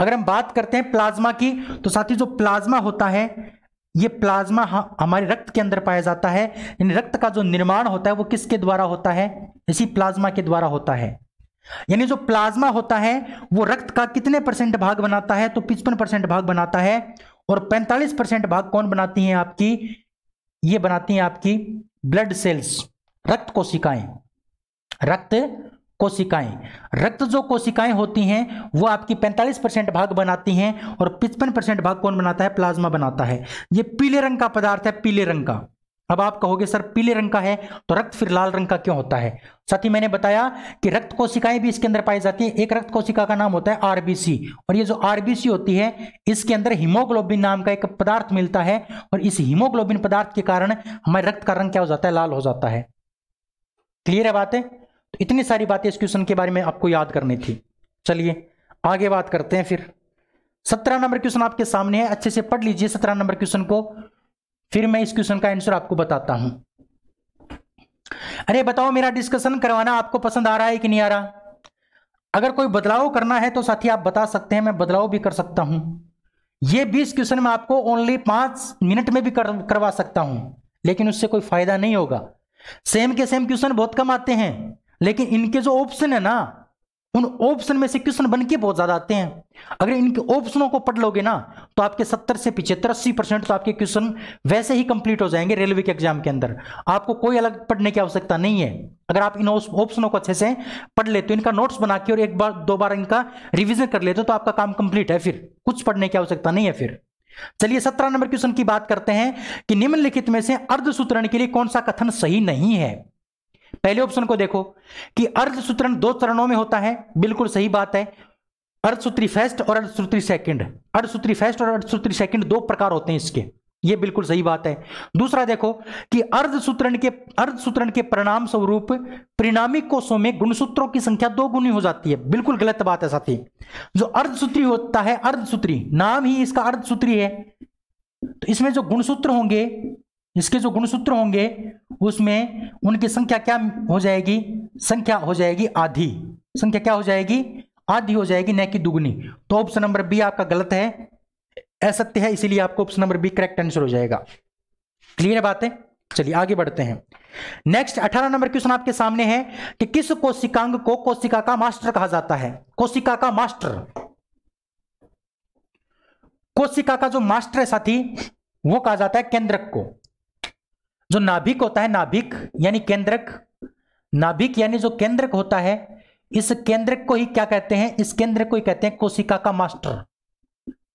अगर हम बात करते हैं प्लाज्मा की तो साथ ही जो प्लाज्मा होता है ये प्लाज्मा हमारे रक्त के अंदर पाया जाता है रक्त का जो निर्माण होता है वो किसके द्वारा होता है इसी प्लाज्मा के द्वारा होता है यानी जो प्लाज्मा होता है वो रक्त का कितने परसेंट भाग बनाता है तो पिचपन परसेंट भाग बनाता है और पैंतालीस परसेंट भाग कौन बनाती हैं आपकी ये बनाती हैं आपकी ब्लड सेल्स रक्त कोशिकाएं रक्त कोशिकाएं रक्त जो कोशिकाएं होती हैं वो आपकी 45 परसेंट भाग बनाती हैं और पिचपन परसेंट भाग कौन बनाता है प्लाज्मा बनाता है ये पीले रंग का पदार्थ है पीले रंग का अब आप कहोगे सर पीले रंग का है तो रक्त फिर लाल रंग का क्यों होता है साथ ही मैंने बताया कि रक्त कोशिकाएं भी इसके अंदर पाई जाती है एक रक्त कोशिका का नाम होता है आरबीसी और ये जो आरबीसी होती है इसके अंदर हीमोग्लोबिन नाम का एक पदार्थ मिलता है और इस हीमोग्लोबिन पदार्थ के कारण हमारे रक्त का रंग क्या हो जाता है लाल हो जाता है क्लियर है बातें तो इतनी सारी बातें इस क्वेश्चन के बारे में आपको याद करनी थी चलिए आगे बात करते हैं फिर सत्रह नंबर क्वेश्चन आपके सामने है अच्छे से पढ़ लीजिए सत्रह नंबर क्वेश्चन को फिर मैं इस क्वेश्चन का आंसर आपको बताता हूं अरे बताओ मेरा डिस्कशन करवाना आपको पसंद आ रहा है कि नहीं आ रहा अगर कोई बदलाव करना है तो साथी आप बता सकते हैं मैं बदलाव भी कर सकता हूं ये बीस क्वेश्चन मैं आपको ओनली पांच मिनट में भी कर, करवा सकता हूं लेकिन उससे कोई फायदा नहीं होगा सेम के सेम क्वेश्चन बहुत कम आते हैं लेकिन इनके जो ऑप्शन है ना उन ऑप्शन में से क्वेश्चन बनके बहुत ज्यादा आते हैं अगर इनके ऑप्शनों को पढ़ लोगे ना तो आपके 70 से पिछहत्तर अस्सी परसेंट तो आपके क्वेश्चन वैसे ही कंप्लीट हो जाएंगे रेलवे के एग्जाम के अंदर आपको कोई अलग पढ़ने की आवश्यकता नहीं है अगर आप इन ऑप्शनों को अच्छे से पढ़ लेते हो इनका नोट्स बना के और एक बार दो बार इनका रिविजन कर लेते हो तो आपका काम कंप्लीट है फिर कुछ पढ़ने की आवश्यकता नहीं है फिर चलिए सत्रह नंबर क्वेश्चन की बात करते हैं कि निम्नलिखित में से अर्धसूत्रण के लिए कौन सा कथन सही नहीं है पहले ऑप्शन को देखो कि अर्धसूत्रण दो चरणों में होता है बिल्कुल सही बात है अर्धसूत्री फर्स्ट और अर्धसूत्री सेकंड अर्धसूत्री फर्स्ट और अर्धसूत्री सेकंड दो प्रकार होते हैं इसके ये बिल्कुल सही बात है दूसरा देखो कि अर्धसूत्रण के अर्धसूत्रण के परिणाम स्वरूप परिणामी कोषों में गुणसूत्रों की संख्या दो गुनी हो जाती है बिल्कुल गलत बात है साथी जो अर्धसूत्री होता है अर्धसूत्री नाम ही इसका अर्धसूत्री है तो इसमें जो गुणसूत्र होंगे इसके जो गुणसूत्र होंगे उसमें उनकी संख्या क्या हो जाएगी संख्या हो जाएगी आधी संख्या क्या हो जाएगी आधी हो जाएगी न कि दुगुनी तो ऑप्शन नंबर बी आपका गलत है असत्य है इसीलिए आपको option number B correct answer हो जाएगा क्लियर बात है चलिए आगे बढ़ते हैं नेक्स्ट अठारह नंबर क्वेश्चन आपके सामने है कि किस कोशिकांग को कोशिका का मास्टर कहा जाता है कोशिका का मास्टर कोशिका का जो मास्टर है साथी वो कहा जाता है केंद्रक को जो नाभिक होता है नाभिक यानी केंद्रक नाभिक यानी जो केंद्रक होता है इस केंद्र को ही क्या कहते हैं इस केंद्र को ही कहते हैं कोशिका का मास्टर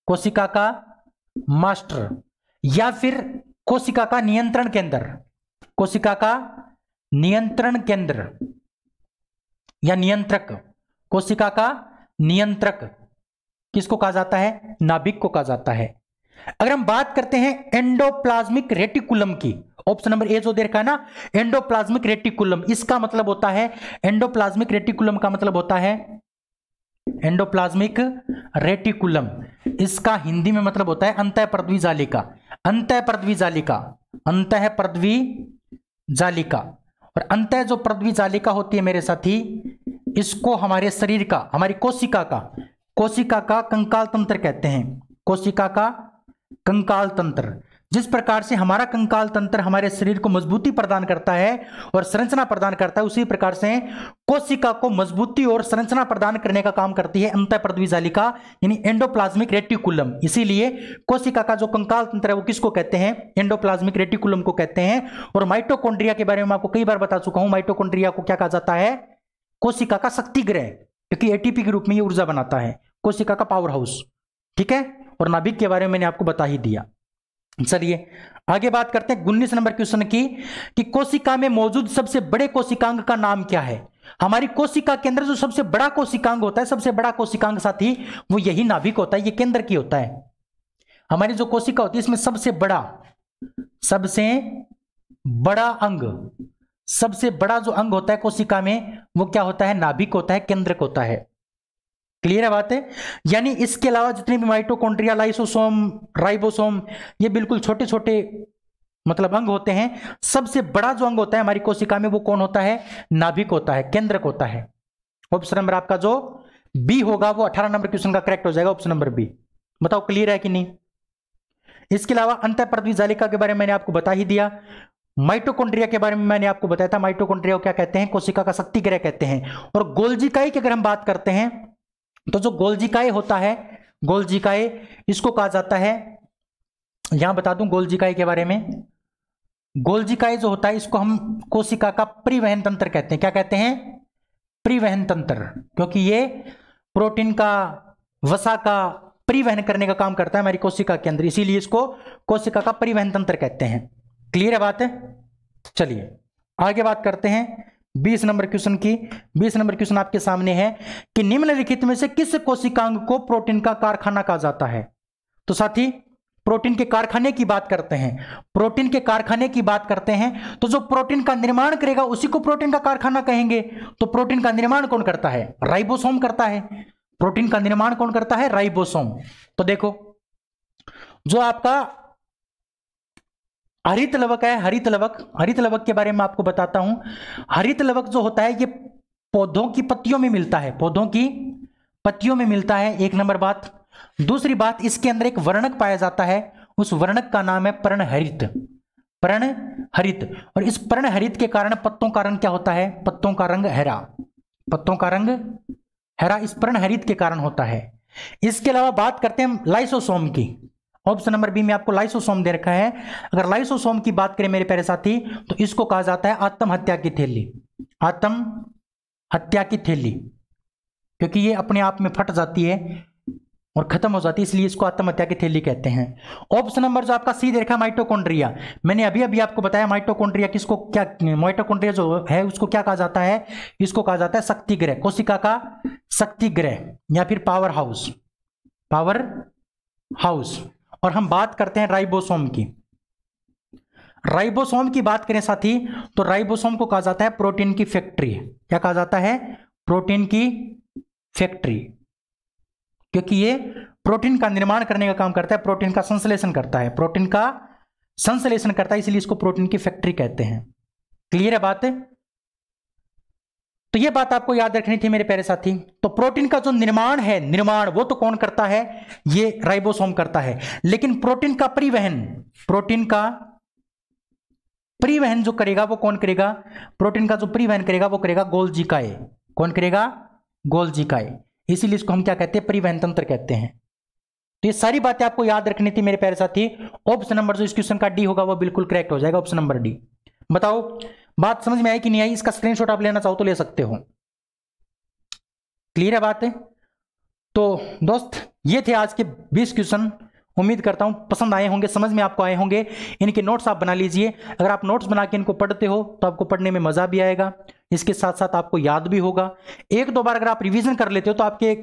कोशिका का मास्टर या फिर कोशिका का नियंत्रण केंद्र कोशिका का नियंत्रण केंद्र या नियंत्रक कोशिका का नियंत्रक किसको कहा जाता है नाभिक को कहा जाता है अगर हम बात करते हैं एंडोप्लाज्मिक रेटिकुलम की ऑप्शन नंबर ए जो दे रखा है ना एंडोप्लाज्मिक रेटिकुलम इसका मतलब होता है एंडोप्लाज्मिक रेटिकुलम का मतलब होता है एंडोप्लाज्मिक रेटिकुलम इसका हिंदी में मतलब होता है अंत पृथ्वी जालिका अंत पृथ्वी जालिका अंत पृथ्वी जालिका और अंत जो पृथ्वी जालिका होती है मेरे साथी इसको हमारे शरीर का हमारी कोशिका का कोशिका का कंकाल तंत्र कहते हैं कोशिका का कंकाल तंत्र जिस प्रकार से हमारा कंकाल तंत्र हमारे शरीर को मजबूती प्रदान करता है और संरचना प्रदान करता है उसी प्रकार से कोशिका को मजबूती और संरचना प्रदान करने का काम करती है अंत जालिका यानी एंडोप्लाज्मिक रेटिकुलम इसीलिए कोशिका का जो कंकाल तंत्र है वो किसको कहते हैं एंडोप्लाज्मिक रेटिकुलम को कहते हैं और माइटोकोन्ड्रिया के बारे में आपको कई बार बता चुका हूं माइटोकोन्ड्रिया को क्या कहा जाता है कोशिका का शक्ति ग्रह क्योंकि एटीपी के रूप में ये ऊर्जा बनाता है कोशिका का पावर हाउस ठीक है और नाभिक के बारे में मैंने आपको बता ही दिया चलिए आगे बात करते हैं उन्नीस नंबर क्वेश्चन की कि कोशिका में मौजूद सबसे बड़े कोशिकांग का नाम क्या है हमारी कोशिका के अंदर जो सबसे बड़ा कोशिकांग होता है सबसे बड़ा कोशिकांग साथी वो यही नाभिक होता है ये केंद्र की होता है हमारी जो कोशिका होती है इसमें सबसे बड़ा सबसे बड़ा अंग सबसे बड़ा जो अंग होता है कोशिका में वो क्या होता है नाभिक होता है केंद्रक होता है क्लियर है बात है यानी इसके अलावा जितनी भी माइटोकॉन्ड्रिया लाइसोसोम राइबोसोम ये बिल्कुल छोटे छोटे मतलब अंग होते हैं सबसे बड़ा जो अंग होता है हमारी कोशिका में वो कौन होता है नाभिक होता है केंद्रक होता है ऑप्शन नंबर आपका जो बी होगा वो अठारह नंबर क्वेश्चन का करेक्ट हो जाएगा ऑप्शन नंबर बी बताओ क्लियर है कि नहीं इसके अलावा अंत पृथ्वी जालिका के बारे में मैंने आपको बता ही दिया माइटोकॉन्ड्रिया के बारे में मैंने आपको बताया था माइटोकॉन्ड्रिया क्या कहते हैं कोशिका का शक्ति ग्रह कहते हैं और गोल्जी का ही की अगर हम बात करते हैं तो जो गोलजिकाए होता है गोलजिकाय इसको कहा जाता है यहां बता दूं गोलजिकाए के बारे में गोलजिकाय जो होता है इसको हम कोशिका का परिवहन तंत्र कहते हैं क्या कहते हैं परिवहन तंत्र क्योंकि ये प्रोटीन का वसा का परिवहन करने का काम करता है हमारी कोशिका के अंदर इसीलिए इसको कोशिका का परिवहन तंत्र कहते हैं क्लियर है बात है चलिए आगे बात करते हैं बीस नंबर क्वेश्चन की बीस नंबर क्वेश्चन आपके सामने है कि निम्नलिखित में से किस कोशिकांग को प्रोटीन का कारखाना कहा जाता है तो साथी प्रोटीन के कारखाने की बात करते हैं प्रोटीन के कारखाने की बात करते हैं तो जो प्रोटीन का निर्माण करेगा उसी को प्रोटीन का कारखाना कहेंगे तो प्रोटीन का निर्माण कौन करता है राइबोसोम करता है प्रोटीन का निर्माण कौन करता है राइबोसोम तो देखो जो आपका हरित लवक है हरित लवक हरित लवक के बारे में आपको बताता हूं हरित लवक जो होता है ये पौधों की पत्तियों में मिलता है पौधों की पत्तियों में मिलता है एक नंबर बात दूसरी बात इसके अंदर एक वर्णक पाया जाता है उस वर्णक का नाम है प्रण हरित प्रण हरित और इस प्रण हरित के कारण पत्तों का रंग क्या होता है पत्तों का रंग हैरा पत्तों का रंग हैरा इस प्रण हरित के कारण होता है इसके अलावा बात करते हैं लाइसोसोम की ऑप्शन नंबर बी में आपको लाइसोसोम दे रखा है अगर लाइसोसोम की बात करें मेरे प्यारे साथी तो इसको कहा जाता है आत्महत्या की थैली आत्म हत्या की थैली क्योंकि ये अपने आप में फट जाती है और खत्म हो जाती है इसलिए इसको आत्महत्या की थैली कहते हैं ऑप्शन नंबर जो आपका सी देखा माइटोकोन्ड्रिया मैंने अभी अभी आपको बताया माइटोकोन्ड्रिया किसको क्या माइटोकोन्ड्रिया जो है उसको क्या कहा जाता है इसको कहा जाता है शक्ति ग्रह कोशिका का शक्ति ग्रह या फिर पावर हाउस पावर हाउस और हम बात करते हैं राइबोसोम की राइबोसोम की बात करें साथी तो राइबोसोम को कहा जाता है प्रोटीन की फैक्ट्री क्या कहा जाता है प्रोटीन की फैक्ट्री क्योंकि ये प्रोटीन का निर्माण करने का काम करता है प्रोटीन का संश्लेषण करता है प्रोटीन का संश्लेषण करता है इसलिए इसको प्रोटीन की फैक्ट्री कहते हैं क्लियर है बात तो ये बात आपको याद रखनी थी मेरे प्यारे साथी तो प्रोटीन का जो निर्माण है निर्माण वो तो कौन करता है ये राइबोसोम करता है लेकिन प्रोटीन का परिवहन प्रोटीन का परिवहन जो करेगा वो कौन करेगा प्रोटीन का जो परिवहन करेगा वो करेगा गोल काय कौन करेगा गोल्जी काय इसीलिए इसको हम क्या कहते हैं परिवहन तंत्र कहते हैं तो ये सारी बातें आपको याद रखनी थी मेरे प्यारे साथी ऑप्शन नंबर जो इस क्वेश्चन का डी होगा वो बिल्कुल करेक्ट हो जाएगा ऑप्शन नंबर डी बताओ बात समझ में आई कि नहीं आई इसका स्क्रीनशॉट आप लेना चाहो तो ले सकते हो क्लियर है बात है तो दोस्त ये थे आज के 20 क्वेश्चन उम्मीद करता हूं पसंद आए होंगे समझ में आपको आए होंगे इनके नोट्स आप बना लीजिए अगर आप नोट्स बना के इनको पढ़ते हो तो आपको पढ़ने में मज़ा भी आएगा इसके साथ साथ आपको याद भी होगा एक दो बार अगर आप रिविजन कर लेते हो तो आपके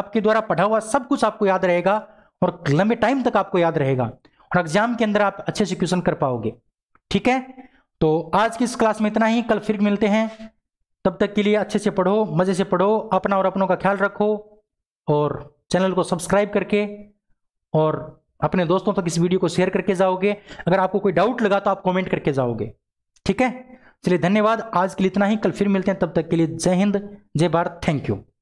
आपके द्वारा पढ़ा हुआ सब कुछ आपको याद रहेगा और लंबे टाइम तक आपको याद रहेगा और एग्जाम के अंदर आप अच्छे से क्वेश्चन कर पाओगे ठीक है तो आज की इस क्लास में इतना ही कल फिर मिलते हैं तब तक के लिए अच्छे से पढ़ो मज़े से पढ़ो अपना और अपनों का ख्याल रखो और चैनल को सब्सक्राइब करके और अपने दोस्तों तक इस वीडियो को शेयर करके जाओगे अगर आपको कोई डाउट लगा तो आप कमेंट करके जाओगे ठीक है चलिए धन्यवाद आज के लिए इतना ही कल फिर मिलते हैं तब तक के लिए जय हिंद जय भारत थैंक यू